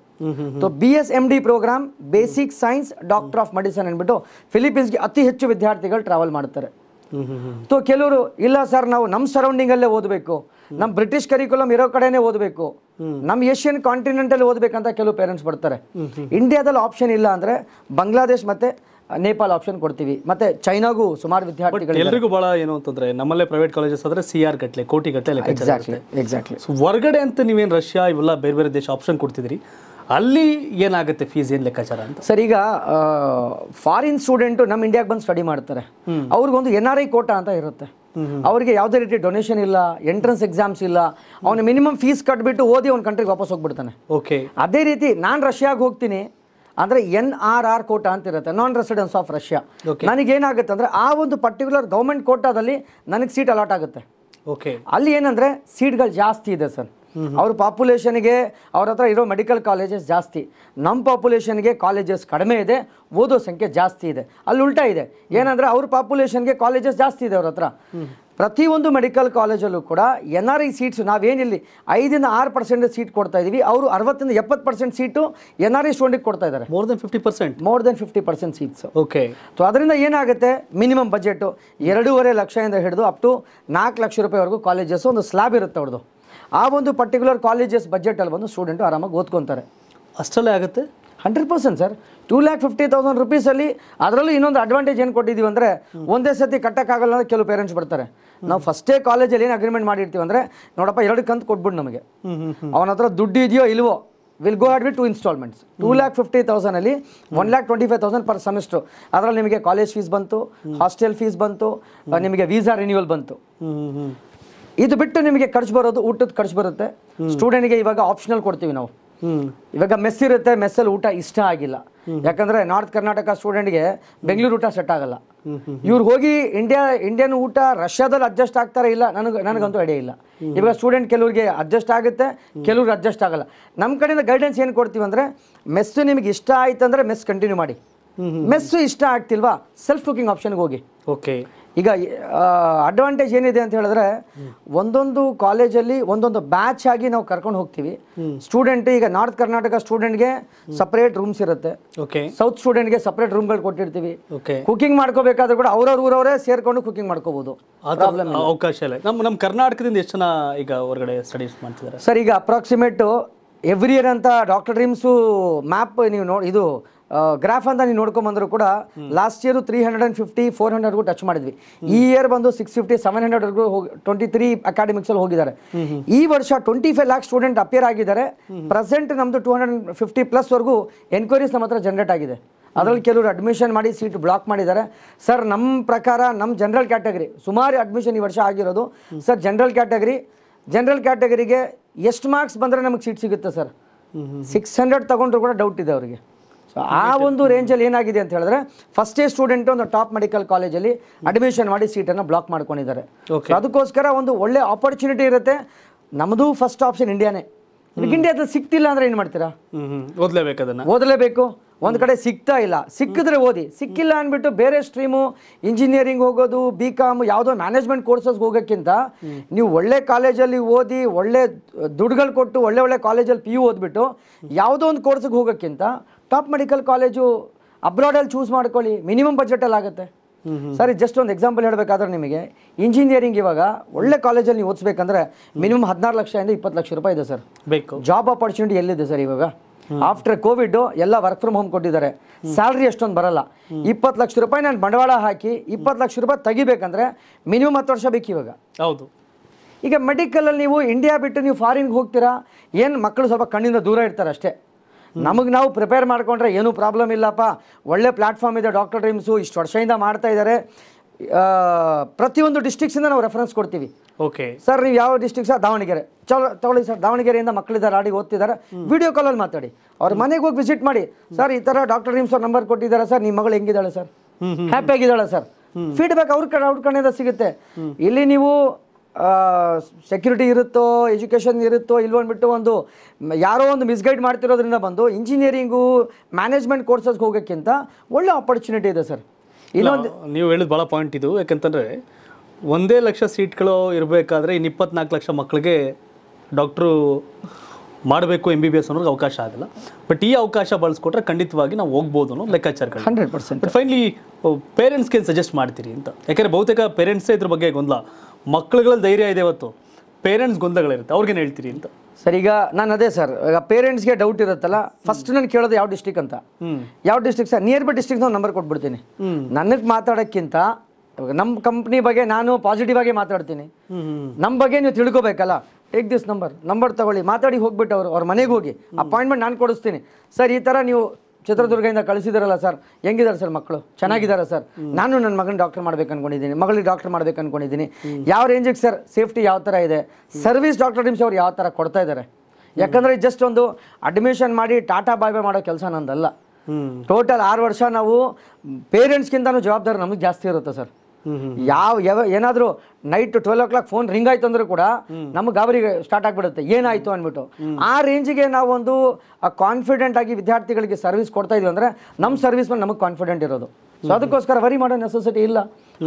so B S M D program basic science doctor of medicine ಅಂದ್ಬಿಟ್ಟು ಫಿಲಿಪೀನ್ಸ್ಗೆ ಅತಿ ಹೆಚ್ಚು ವಿದ್ಯಾರ್ಥಿಗಳು ಟ್ರಾವೆಲ್ ಮಾಡ್ತಾರೆ ಸೊ ಕೆಲವರು ಇಲ್ಲ ಸರ್ ನಾವು ನಮ್ಮ ಸರೌಂಡಿಂಗಲ್ಲೇ ಓದಬೇಕು ನಮ್ಮ ಬ್ರಿಟಿಷ್ ಕರಿಕುಲಮ್ ಇರೋ ಕಡೆನೇ ಓದಬೇಕು ನಮ್ಮ ಏಷ್ಯನ್ ಕಾಂಟಿನೆಂಟಲ್ಲಿ ಓದಬೇಕಂತ ಕೆಲವು ಪೇರೆಂಟ್ಸ್ ಬರ್ತಾರೆ ಇಂಡಿಯಾದಲ್ಲಿ ಆಪ್ಷನ್ ಇಲ್ಲ ಅಂದರೆ ಬಾಂಗ್ಲಾದೇಶ್ ಮತ್ತು ನೇಪಾಲ್ ಆಪ್ಷನ್ ಕೊಡ್ತೀವಿ ಮತ್ತೆ ಚೈನಾಗೂ ಸುಮಾರು ವಿದ್ಯಾರ್ಥಿಗಳು ಎಲ್ರಿಗೂ ಬಹಳ ಏನು ಅಂತಂದ್ರೆ ನಮ್ಮಲ್ಲೇ ಪ್ರೈವೇಟ್ ಕಾಲೇಜಸ್ ಆದ್ರೆ ಸಿ ಆರ್ ಗಟ್ಟಲೆ ಕೋಟಿ ಗಟ್ಟಲೆ ಎಕ್ಸಾಕ್ಟ್ಲಿ ಎಕ್ಸಾಕ್ಟ್ಲಿ ಹೊರಗಡೆ ಅಂತ ನೀವೇನು ರಷ್ಯಾ ಇವೆಲ್ಲ ಬೇರೆ ಬೇರೆ ದೇಶ ಆಪ್ಷನ್ ಕೊಡ್ತಿದ್ರಿ ಅಲ್ಲಿ ಏನಾಗುತ್ತೆ ಫೀಸ್ ಏನ್ ಲೆಕ್ಕಾಚಾರ ಅಂತ ಸರ್ ಈಗ ಫಾರಿನ್ ಸ್ಟೂಡೆಂಟ್ ನಮ್ ಇಂಡಿಯಾಗೆ ಬಂದು ಸ್ಟಡಿ ಮಾಡ್ತಾರೆ ಅವ್ರಿಗೊಂದು ಎನ್ ಆರ್ ಐ ಕೋಟಾ ಅಂತ ಇರುತ್ತೆ ಅವರಿಗೆ ಯಾವುದೇ ರೀತಿ ಡೊನೇಷನ್ ಇಲ್ಲ ಎಂಟ್ರೆನ್ಸ್ ಎಕ್ಸಾಮ್ಸ್ ಇಲ್ಲ ಅವನು ಮಿನಿಮಮ್ ಫೀಸ್ ಕಟ್ಬಿಟ್ಟು ಓದಿ ಅವ್ನ ಕಂಟ್ರಿಗೆ ವಾಪಸ್ ಹೋಗ್ಬಿಡ್ತಾನೆ ಓಕೆ ಅದೇ ರೀತಿ ನಾನು ರಷ್ಯಾಗೆ ಹೋಗ್ತೀನಿ ಅಂದರೆ ಎನ್ ಆರ್ ಆರ್ ಕೋಟಾ ಅಂತ ಇರುತ್ತೆ ನಾನ್ ರೆಸಿಡೆನ್ಸ್ ಆಫ್ ರಷ್ಯಾ ನನಗೇನಾಗುತ್ತೆ ಅಂದರೆ ಆ ಒಂದು ಪರ್ಟಿಕ್ಯುಲರ್ ಗೌರ್ಮೆಂಟ್ ಕೋಟಾದಲ್ಲಿ ನನಗೆ ಸೀಟ್ ಅಲಾಟ್ ಆಗುತ್ತೆ ಓಕೆ ಅಲ್ಲಿ ಏನಂದರೆ ಸೀಟ್ಗಳು ಜಾಸ್ತಿ ಇದೆ ಸರ್ ಅವ್ರ ಪಾಪ್ಯುಲೇಷನ್ಗೆ ಅವ್ರ ಹತ್ರ ಇರೋ ಮೆಡಿಕಲ್ ಕಾಲೇಜಸ್ ಜಾಸ್ತಿ ನಮ್ಮ ಪಾಪ್ಯುಲೇಷನ್ಗೆ ಕಾಲೇಜಸ್ ಕಡಿಮೆ ಇದೆ ಓದೋ ಸಂಖ್ಯೆ ಜಾಸ್ತಿ ಇದೆ ಅಲ್ಲಿ ಉಲ್ಟಾ ಇದೆ ಏನಂದರೆ ಅವ್ರ ಪಾಪ್ಯುಲೇಷನ್ಗೆ ಕಾಲೇಜಸ್ ಜಾಸ್ತಿ ಇದೆ ಅವ್ರ ಹತ್ರ ಪ್ರತಿಯೊಂದು ಮೆಡಿಕಲ್ ಕಾಲೇಜಲ್ಲೂ ಕೂಡ ಎನ್ ಆರ್ ಐ ಸೀಟ್ಸು ನಾವೇನಿಲ್ಲಿ ಐದಿಂದ ಆರು ಪರ್ಸೆಂಟ್ ಸೀಟ್ ಕೊಡ್ತಾ ಇದ್ದೀವಿ ಅವರು ಅರವತ್ತಿಂದ ಎಪ್ಪತ್ತು percent seat N R I student ಕೊಡ್ತಾ ಇದ್ದಾರೆ more than fifty percent more than fifty percent seats okay so ಅದರಿಂದ ಏನಾಗುತ್ತೆ ಮಿನಿಮಮ್ ಬಜೆಟು ಎರಡೂವರೆ ಲಕ್ಷದಿಂದ ಹಿಡಿದು ಅಪ್ ಟು ನಾಲ್ಕು ಲಕ್ಷ ರೂಪಾಯಿವರೆಗೂ ಕಾಲೇಜಸ್ ಒಂದು ಸ್ಲ್ಯಾಬ್ ಇರುತ್ತೆ ಅವ್ರದ್ದು ಆ ಒಂದು ಪರ್ಟಿಕ್ಯುಲರ್ ಕಾಲೇಜಸ್ ಬಜೆಟಲ್ಲಿ ಬಂದು ಸ್ಟೂಡೆಂಟು ಆರಾಮಾಗಿ ಓದ್ಕೊತಾರೆ ಅಷ್ಟಲ್ಲೇ ಆಗುತ್ತೆ hundred percent sir two lakh fifty thousand ರುಪೀಸಲ್ಲಿ ಅದರಲ್ಲೂ ಇನ್ನೊಂದು ಅಡ್ವಾಂಟೇಜ್ ಏನು ಕೊಟ್ಟಿದ್ದೀವಿ ಅಂದರೆ ಒಂದೇ ಸತಿ ಕಟ್ಟೋಕ್ಕಾಗಲ್ಲ ಅಂದರೆ ಕೆಲವು ಪೇರೆಂಟ್ಸ್ ಬರ್ತಾರೆ ನಾವು ಫಸ್ಟೇ ಕಾಲೇಜಲ್ಲಿ ಏನು ಅಗ್ರಿಮೆಂಟ್ ಮಾಡಿರ್ತೀವಿ ಅಂದರೆ ನೋಡಪ್ಪ ಎರಡು ಕಂತು ಕೊಟ್ಬಿಡು ನಮಗೆ ಅವನ ಹತ್ರ ದುಡ್ಡು ಇದೆಯೋ ಇಲ್ವೋ will go add we to installments two lakh fifty ತೌಸಂಡಲ್ಲಿ one lakh twenty five thousand per semester ಅದರಲ್ಲಿ ನಿಮಗೆ ಕಾಲೇಜ್ ಫೀಸ್ ಬಂತು ಹಾಸ್ಟೆಲ್ ಫೀಸ್ ಬಂತು ನಿಮಗೆ ವೀಸಾ ರಿನ್ಯೂವಲ್ ಬಂತು ಇದು ಬಿಟ್ಟು ನಿಮಗೆ ಖರ್ಚು ಬರೋದು ಊಟದ ಖರ್ಚು ಬರುತ್ತೆ ಸ್ಟೂಡೆಂಟ್ಗೆ ಇವಾಗ ಆಪ್ಷನಲ್ ಕೊಡ್ತೀವಿ ನಾವು ಇವಾಗ ಮೆಸ್ ಇರುತ್ತೆ ಮೆಸ್ಸಲ್ಲಿ ಊಟ ಇಷ್ಟ ಆಗಿಲ್ಲ ಯಾಕಂದ್ರೆ ನಾರ್ತ್ ಕರ್ನಾಟಕ ಸ್ಟೂಡೆಂಟ್ಗೆ ಬೆಂಗಳೂರು ಊಟ ಸೆಟ್ ಆಗಲ್ಲ ಇವ್ರು ಹೋಗಿ ಇಂಡಿಯಾ ಇಂಡಿಯನ್ ಊಟ ರಷ್ಯಾದಲ್ಲಿ ಅಡ್ಜಸ್ಟ್ ಆಗ್ತಾರೆ ಇಲ್ಲ ನನಗೆ ನನಗಂತೂ ಐಡಿಯಾ ಇಲ್ಲ ಇವಾಗ ಸ್ಟೂಡೆಂಟ್ ಕೆಲವ್ರಿಗೆ ಅಡ್ಜಸ್ಟ್ ಆಗುತ್ತೆ ಕೆಲವ್ರಿಗೆ ಅಡ್ಜಸ್ಟ್ ಆಗಲ್ಲ ನಮ್ಮ ಕಡೆಯಿಂದ ಗೈಡೆನ್ಸ್ ಏನು ಕೊಡ್ತೀವಿ ಅಂದರೆ ಮೆಸ್ಸು ನಿಮಗೆ ಇಷ್ಟ ಆಯ್ತು ಅಂದರೆ ಮೆಸ್ ಕಂಟಿನ್ಯೂ ಮಾಡಿ ಮೆಸ್ಸು ಇಷ್ಟ ಆಗ್ತಿಲ್ವಾ ಸೆಲ್ಫ್ ಕುಕಿಂಗ್ ಆಪ್ಷನ್ಗೆ ಹೋಗಿ ಓಕೆ ಈಗ ಅಡ್ವಾಂಟೇಜ್ ಏನಿದೆ ಅಂತ ಹೇಳಿದ್ರೆ ಒಂದೊಂದು ಕಾಲೇಜಲ್ಲಿ ಒಂದೊಂದು ಬ್ಯಾಚ್ ಆಗಿ ನಾವು ಕರ್ಕೊಂಡು ಹೋಗ್ತೀವಿ ಸ್ಟೂಡೆಂಟ್ ಈಗ ನಾರ್ತ್ ಕರ್ನಾಟಕ ಸ್ಟೂಡೆಂಟ್ಗೆ ಸಪರೇಟ್ ರೂಮ್ಸ್ ಇರುತ್ತೆ ಸೌತ್ ಸ್ಟೂಡೆಂಟ್ಗೆ ಸಪರೇಟ್ ರೂಮ್ಗಳು ಕೊಟ್ಟಿರ್ತೀವಿ ಕುಕಿಂಗ್ ಮಾಡ್ಕೋಬೇಕಾದ್ರೂ ಕೂಡ ಅವ್ರವ್ರ ಊರವರೇ ಸೇರ್ಕೊಂಡು ಕುಕಿಂಗ್ ಮಾಡ್ಕೋಬಹುದು ಅವಕಾಶ ಇಲ್ಲ ನಮ್ಮ ನಮ್ಮ ಕರ್ನಾಟಕದಿಂದ ಎಷ್ಟು ಜನ ಈಗ ಹೊರಗಡೆ ಸ್ಟಡೀಸ್ ಮಾಡ್ತಿದ್ದಾರೆ ಸರ್ ಈಗ ಅಪ್ರಾಕ್ಸಿಮೇಟು ಎವ್ರಿ ಇಯರ್ ಅಂತ ಡಾಕ್ಟರ್ ಡ್ರೀಮ್ಸು ಮ್ಯಾಪ್ ನೀವು ನೋಡಿ ಇದು ಗ್ರಾಫ್ ಅಂತ ನೀವು ನೋಡ್ಕೊಂಬಂದ್ರು ಕೂಡ last year three hundred and fifty four ಹಂಡ್ರೆಡ್ಗೂ ಟಚ್ ಮಾಡಿದ್ವಿ ಈ ಇಯರ್ ಬಂದು ಸಿಕ್ಸ್ ಫಿಫ್ಟಿ ಸೆವೆನ್ ಹೋಗಿ ಟ್ವೆಂಟಿ ತ್ರೀ ಅಕಾಡೆಮಿಕ್ಸ್ ಅಲ್ಲಿ ಹೋಗಿದ್ದಾರೆ ಈ ವರ್ಷ twenty five lakh student appear ಆಗಿದ್ದಾರೆ ಪ್ರೆಸೆಂಟ್ ನಮ್ದು ಟೂ ಹಂಡ್ರೆಡ್ ಫಿಫ್ಟಿ ಪ್ಲಸ್ ವರೆಗೂ ಎನ್ಕ್ವೈರೀಸ್ ನಮ್ಮ ಹತ್ರ ಜನರೇಟ್ ಆಗಿದೆ ಅದರಲ್ಲಿ ಕೆಲವರು ಅಡ್ಮಿಷನ್ ಮಾಡಿ ಸೀಟ್ ಬ್ಲಾಕ್ ಮಾಡಿದ್ದಾರೆ ಸರ್ ನಮ್ಮ ಪ್ರಕಾರ ನಮ್ಮ ಜನರಲ್ ಕ್ಯಾಟಗರಿ ಸುಮಾರು ಅಡ್ಮಿಷನ್ ಈ ವರ್ಷ ಆಗಿರೋದು ಸರ್ ಜನರಲ್ ಕ್ಯಾಟಗರಿ ಜನರಲ್ ಕ್ಯಾಟಗರಿಗೆ ಎಷ್ಟು ಮಾರ್ಕ್ಸ್ ಬಂದರೆ ನಮಗೆ ಸೀಟ್ ಸಿಗುತ್ತೆ ಸರ್ ಸಿಕ್ಸ್ ಹಂಡ್ರೆಡ್ ತಗೊಂಡ್ರು ಕೂಡ ಡೌಟ್ ಇದೆ ಅವರಿಗೆ ಸೊ ಆ ಒಂದು ರೇಂಜಲ್ಲಿ ಏನಾಗಿದೆ ಅಂತ ಹೇಳಿದ್ರೆ ಫಸ್ಟೇ ಸ್ಟೂಡೆಂಟ್ ಒಂದು ಟಾಪ್ ಮೆಡಿಕಲ್ ಕಾಲೇಜಲ್ಲಿ ಅಡ್ಮಿಷನ್ ಮಾಡಿ ಸೀಟನ್ನು ಬ್ಲಾಕ್ ಮಾಡ್ಕೊಂಡಿದ್ದಾರೆ ಅದಕ್ಕೋಸ್ಕರ ಒಂದು ಒಳ್ಳೆ ಆಪರ್ಚುನಿಟಿ ಇರುತ್ತೆ ನಮ್ಮದು ಫಸ್ಟ್ ಆಪ್ಷನ್ ಇಂಡಿಯಾನೇ ಇಂಡಿಯಾದಲ್ಲಿ ಸಿಕ್ತಿಲ್ಲ ಅಂದ್ರೆ ಏನು ಮಾಡ್ತೀರಾ ಓದಲೇಬೇಕು ಅದನ್ನು ಓದಲೇಬೇಕು ಒಂದು ಕಡೆ ಸಿಗ್ತಾ ಇಲ್ಲ ಸಿಕ್ಕಿದ್ರೆ ಓದಿ ಸಿಕ್ಕಿಲ್ಲ ಅಂದ್ಬಿಟ್ಟು ಬೇರೆ ಸ್ಟ್ರೀಮು ಇಂಜಿನಿಯರಿಂಗ್ ಹೋಗೋದು ಬಿ ಕಾಮ್ ಯಾವುದೋ ಮ್ಯಾನೇಜ್ಮೆಂಟ್ ಕೋರ್ಸಸ್ಗೆ ಹೋಗೋಕ್ಕಿಂತ ನೀವು ಒಳ್ಳೆ ಕಾಲೇಜಲ್ಲಿ ಓದಿ ಒಳ್ಳೆ ದುಡ್ಗಳು ಕೊಟ್ಟು ಒಳ್ಳೆ ಒಳ್ಳೆ ಕಾಲೇಜಲ್ಲಿ ಪಿ ಯು ಓದ್ಬಿಟ್ಟು ಯಾವುದೋ ಒಂದು ಕೋರ್ಸ್ಗೆ ಹೋಗೋಕ್ಕಿಂತ ಟಾಪ್ ಮೆಡಿಕಲ್ ಕಾಲೇಜು ಅಬ್ರಾಡಲ್ಲಿ ಚೂಸ್ ಮಾಡ್ಕೊಳ್ಳಿ ಮಿನಿಮಮ್ ಬಜೆಟಲ್ಲಿ ಆಗುತ್ತೆ ಸರಿ ಜಸ್ಟ್ ಒಂದು ಎಕ್ಸಾಂಪಲ್ ಹೇಳಬೇಕಾದ್ರೆ ನಿಮಗೆ ಇಂಜಿನಿಯರಿಂಗ್ ಇವಾಗ ಒಳ್ಳೆ ಕಾಲೇಜಲ್ಲಿ ನೀವು ಓದಿಸ್ಬೇಕಂದ್ರೆ ಮಿನಿಮಮ್ ಹದಿನಾರು ಲಕ್ಷದಿಂದ ಇಪ್ಪತ್ತು ಲಕ್ಷ ರೂಪಾಯಿ ಇದೆ ಸರ್ ಬೇಕು ಜಾಬ್ ಅಪರ್ಚುನಿಟಿ ಎಲ್ಲಿದೆ ಸರ್ ಇವಾಗ ಆಫ್ಟರ್ ಕೋವಿಡ್ ಎಲ್ಲ ವರ್ಕ್ ಫ್ರಮ್ ಹೋಮ್ ಕೊಟ್ಟಿದ್ದಾರೆ ಸ್ಯಾಲ್ರಿ ಅಷ್ಟೊಂದು ಬರಲ್ಲ ಇಪ್ಪತ್ತು ಲಕ್ಷ ರೂಪಾಯಿ ನಾನು ಬಂಡವಾಳ ಹಾಕಿ ಇಪ್ಪತ್ತು ಲಕ್ಷ ರೂಪಾಯಿ ತೆಗಿಬೇಕಂದ್ರೆ ಮಿನಿಮಮ್ ಹತ್ತು ವರ್ಷ ಬೇಕು ಇವಾಗ ಹೌದು ಈಗ ಮೆಡಿಕಲಲ್ಲಿ ನೀವು ಇಂಡಿಯಾ ಬಿಟ್ಟು ನೀವು ಫಾರಿನ್ಗೆ ಹೋಗ್ತೀರಾ ಏನು ಮಕ್ಕಳು ಸ್ವಲ್ಪ ಕಣ್ಣಿಂದ ದೂರ ಇರ್ತಾರೆ ಅಷ್ಟೇ ನಮಗೆ ನಾವು ಪ್ರಿಪೇರ್ ಮಾಡಿಕೊಂಡ್ರೆ ಏನೂ ಪ್ರಾಬ್ಲಮ್ ಇಲ್ಲಪ್ಪ ಒಳ್ಳೆ ಪ್ಲಾಟ್ಫಾರ್ಮ್ ಇದೆ ಡಾಕ್ಟರ್ ಡ್ರೀಮ್ಸು ಇಷ್ಟು ವರ್ಷದಿಂದ ಮಾಡ್ತಾ ಇದ್ದಾರೆ ಪ್ರತಿಯೊಂದು ಡಿಸ್ಟಿಕ್ಸಿಂದ ನಾವು ರೆಫರೆನ್ಸ್ ಕೊಡ್ತೀವಿ ಓಕೆ ಸರ್ ನೀವು ಯಾವ ಡಿಸ್ಟಿಕ್ ಸರ್ ದಾವಣಗೆರೆ ಚಲೋ ತಗೊಳ್ಳಿ ಸರ್ ದಾವಣಗೆರೆಯಿಂದ ಮಕ್ಕಳಿದ್ದಾರೆ ಆಡಿಗೆ ಓದ್ತಿದ್ದಾರೆ ವಿಡಿಯೋ ಕಾಲಲ್ಲಿ ಮಾತಾಡಿ ಅವ್ರ ಮನೆಗೆ ಹೋಗಿ ವಿಸಿಟ್ ಮಾಡಿ ಸರ್ ಈ ಥರ ಡಾಕ್ಟರ್ ಡ್ರೀಮ್ಸ್ ಅವ್ರ ನಂಬರ್ ಕೊಟ್ಟಿದ್ದಾರೆ ಸರ್ ನಿಮ್ಮ ಮಗಳು ಹೆಂಗಿದ್ದಾಳೆ ಸರ್ ಹ್ಯಾಪಿಯಾಗಿದ್ದಾಳೆ ಆಗಿದ್ದಾಳೆ ಸರ್ ಫೀಡ್ಬ್ಯಾಕ್ ಅವ್ರ ಕಡೆ ಅವ್ರ ಕಡೆಯಿಂದ ಸಿಗುತ್ತೆ ಇಲ್ಲಿ ನೀವು ಸೆಕ್ಯೂರಿಟಿ ಇರುತ್ತೋ ಎಜುಕೇಷನ್ ಇರುತ್ತೋ ಇಲ್ವೋ ಒಂದು ಯಾರೋ ಒಂದು ಮಿಸ್ಗೈಡ್ ಮಾಡ್ತಿರೋದ್ರಿಂದ ಬಂದು ಇಂಜಿನಿಯರಿಂಗು ಮ್ಯಾನೇಜ್ಮೆಂಟ್ ಕೋರ್ಸಸ್ಗೆ ಹೋಗೋಕ್ಕಿಂತ ಒಳ್ಳೆ ಆಪರ್ಚುನಿಟಿ ಇದೆ ಸರ್ ಇನ್ನೊಂದು ನೀವು ಹೇಳಿದ ಭಾಳ ಪಾಯಿಂಟ್ ಇದು ಯಾಕಂತಂದರೆ ಒಂದೇ ಲಕ್ಷ ಸೀಟ್ಗಳು ಇರಬೇಕಾದ್ರೆ ಇನ್ನು ಇಪ್ಪತ್ನಾಲ್ಕು ಲಕ್ಷ ಮಕ್ಕಳಿಗೆ ಡಾಕ್ಟ್ರು ಮಾಡಬೇಕು ಎಂ ಬಿ ಬಿ ಎಸ್ ಅನ್ನೋದು ಅವಕಾಶ ಆಗಲ್ಲ ಬಟ್ ಈ ಅವಕಾಶ ಬಳಸ್ಕೊಟ್ರೆ ಖಂಡಿತವಾಗಿ ನಾವು ಹೋಗ್ಬೋದು ಅನ್ನೋ ಲೆಕ್ಕಾಚಾರಗಳು ಹಂಡ್ರೆಡ್ ಪರ್ಸೆಂಟ್ ಬಟ್ ಫೈನ್ಲಿ ಪೇರೆಂಟ್ಸ್ಗೆ ಸಜೆಸ್ಟ್ ಮಾಡ್ತೀರಿ ಅಂತ ಯಾಕಂದರೆ ಬಹುತೇಕ ಪೇರೆಂಟ್ಸೇ ಇದ್ರ ಬಗ್ಗೆ ಗೊಂದಲ ಮಕ್ಳುಗಳಲ್ಲಿ ಧೈರ್ಯ ಇದೆ ಇವತ್ತು ಪೇರೆಂಟ್ಸ್ ಗೊಂದಲಗಳಿರುತ್ತೆ ಅವ್ರಿಗೇನು ಹೇಳ್ತೀರಿ ಅಂತ ಸರ್ ಈಗ ನಾನು ಅದೇ ಸರ್ ಈಗ ಪೇರೆಂಟ್ಸ್ಗೆ ಡೌಟ್ ಇರುತ್ತಲ್ಲ ಫಸ್ಟ್ ನಾನು ಕೇಳೋದು ಯಾವ ಡಿಸ್ಟಿಕ್ ಅಂತ ಯಾವ ಡಿಸ್ಟಿಕ್ ಸರ್ ನಿಯರ್ ಬೈ ಡಿಸ್ಟಿಕ್ನ ನಂಬರ್ ಕೊಟ್ಬಿಡ್ತೀನಿ ನನಗೆ ಮಾತಾಡೋಕ್ಕಿಂತ ನಮ್ಮ ಕಂಪ್ನಿ ಬಗ್ಗೆ ನಾನು ಪಾಸಿಟಿವ್ ಆಗಿ ಮಾತಾಡ್ತೀನಿ ನಮ್ಮ ಬಗ್ಗೆ ನೀವು ತಿಳ್ಕೊಬೇಕಲ್ಲ ಏಕ್ ದಿಸ್ ನಂಬರ್ ನಂಬರ್ ತಗೊಳ್ಳಿ ಮಾತಾಡಿ ಹೋಗ್ಬಿಟ್ಟು ಅವರು ಅವ್ರ ಮನೆಗೆ ಹೋಗಿ ಅಪಾಯಿಂಟ್ಮೆಂಟ್ ನಾನು ಕೊಡಿಸ್ತೀನಿ ಸರ್ ಈ ಥರ ನೀವು ಚಿತ್ರದುರ್ಗದಿಂದ ಕಳಿಸಿದಾರಲ್ಲ ಸರ್ ಹೆಂಗಿದ್ದಾರೆ ಸರ್ ಮಕ್ಕಳು ಚೆನ್ನಾಗಿದ್ದಾರೆ ಸರ್ ನಾನು ನನ್ನ ಮಗನ ಡಾಕ್ಟರ್ ಮಾಡ್ಬೇಕು ಅನ್ಕೊಂಡಿದ್ದೀನಿ ಮಗಳಿಗೆ ಡಾಕ್ಟರ್ ಮಾಡ್ಬೇಕು ಅನ್ಕೊಂಡಿದ್ದೀನಿ ಯಾವ ರೇಂಜಿಗೆ ಸರ್ ಸೇಫ್ಟಿ ಯಾವ ಥರ ಇದೆ ಸರ್ವಿಸ್ ಡಾಕ್ಟರ್ ಟೀಮ್ಸ್ ಅವ್ರು ಯಾವ ಥರ ಕೊಡ್ತಾ ಇದ್ದಾರೆ ಯಾಕಂದರೆ ಜಸ್ಟ್ ಒಂದು ಅಡ್ಮಿಷನ್ ಮಾಡಿ ಟಾಟಾ ಬಾಯ್ ಬಾಯ್ ಮಾಡೋ ಕೆಲಸ ನಂದಲ್ಲ ಟೋಟಲ್ ಆರು ವರ್ಷ ನಾವು ಪೇರೆಂಟ್ಸ್ಗಿಂತ ಜವಾಬ್ದಾರಿ ನಮಗೆ ಜಾಸ್ತಿ ಇರುತ್ತೆ ಸರ್ ಯಾವ ಯಾವ ಏನಾದರೂ night twelve o'clock phone ring ಆಯ್ತು ಅಂದ್ರೂ ಕೂಡ ನಮ್ಗೆ ಗಾಬರಿಗೆ ಸ್ಟಾರ್ಟ್ ಆಗ್ಬಿಡುತ್ತೆ ಏನಾಯ್ತು ಅಂದ್ಬಿಟ್ಟು ಆ ನಾವು ನಾವೊಂದು ಕಾನ್ಫಿಡೆಂಟ್ ಆಗಿ ವಿದ್ಯಾರ್ಥಿಗಳಿಗೆ ಸರ್ವಿಸ್ ಕೊಡ್ತಾ ಇದೀವಿ ಅಂದ್ರೆ ನಮ್ಮ ಸರ್ವಿಸ್ ಮೇಲೆ ನಮಗೆ ಕಾನ್ಫಿಡೆಂಟ್ ಇರೋದು ಸೊ ಅದಕ್ಕೋಸ್ಕರ ವರಿ ಮಾಡೋ ನೆಸೆಸಿಟಿ ಇಲ್ಲ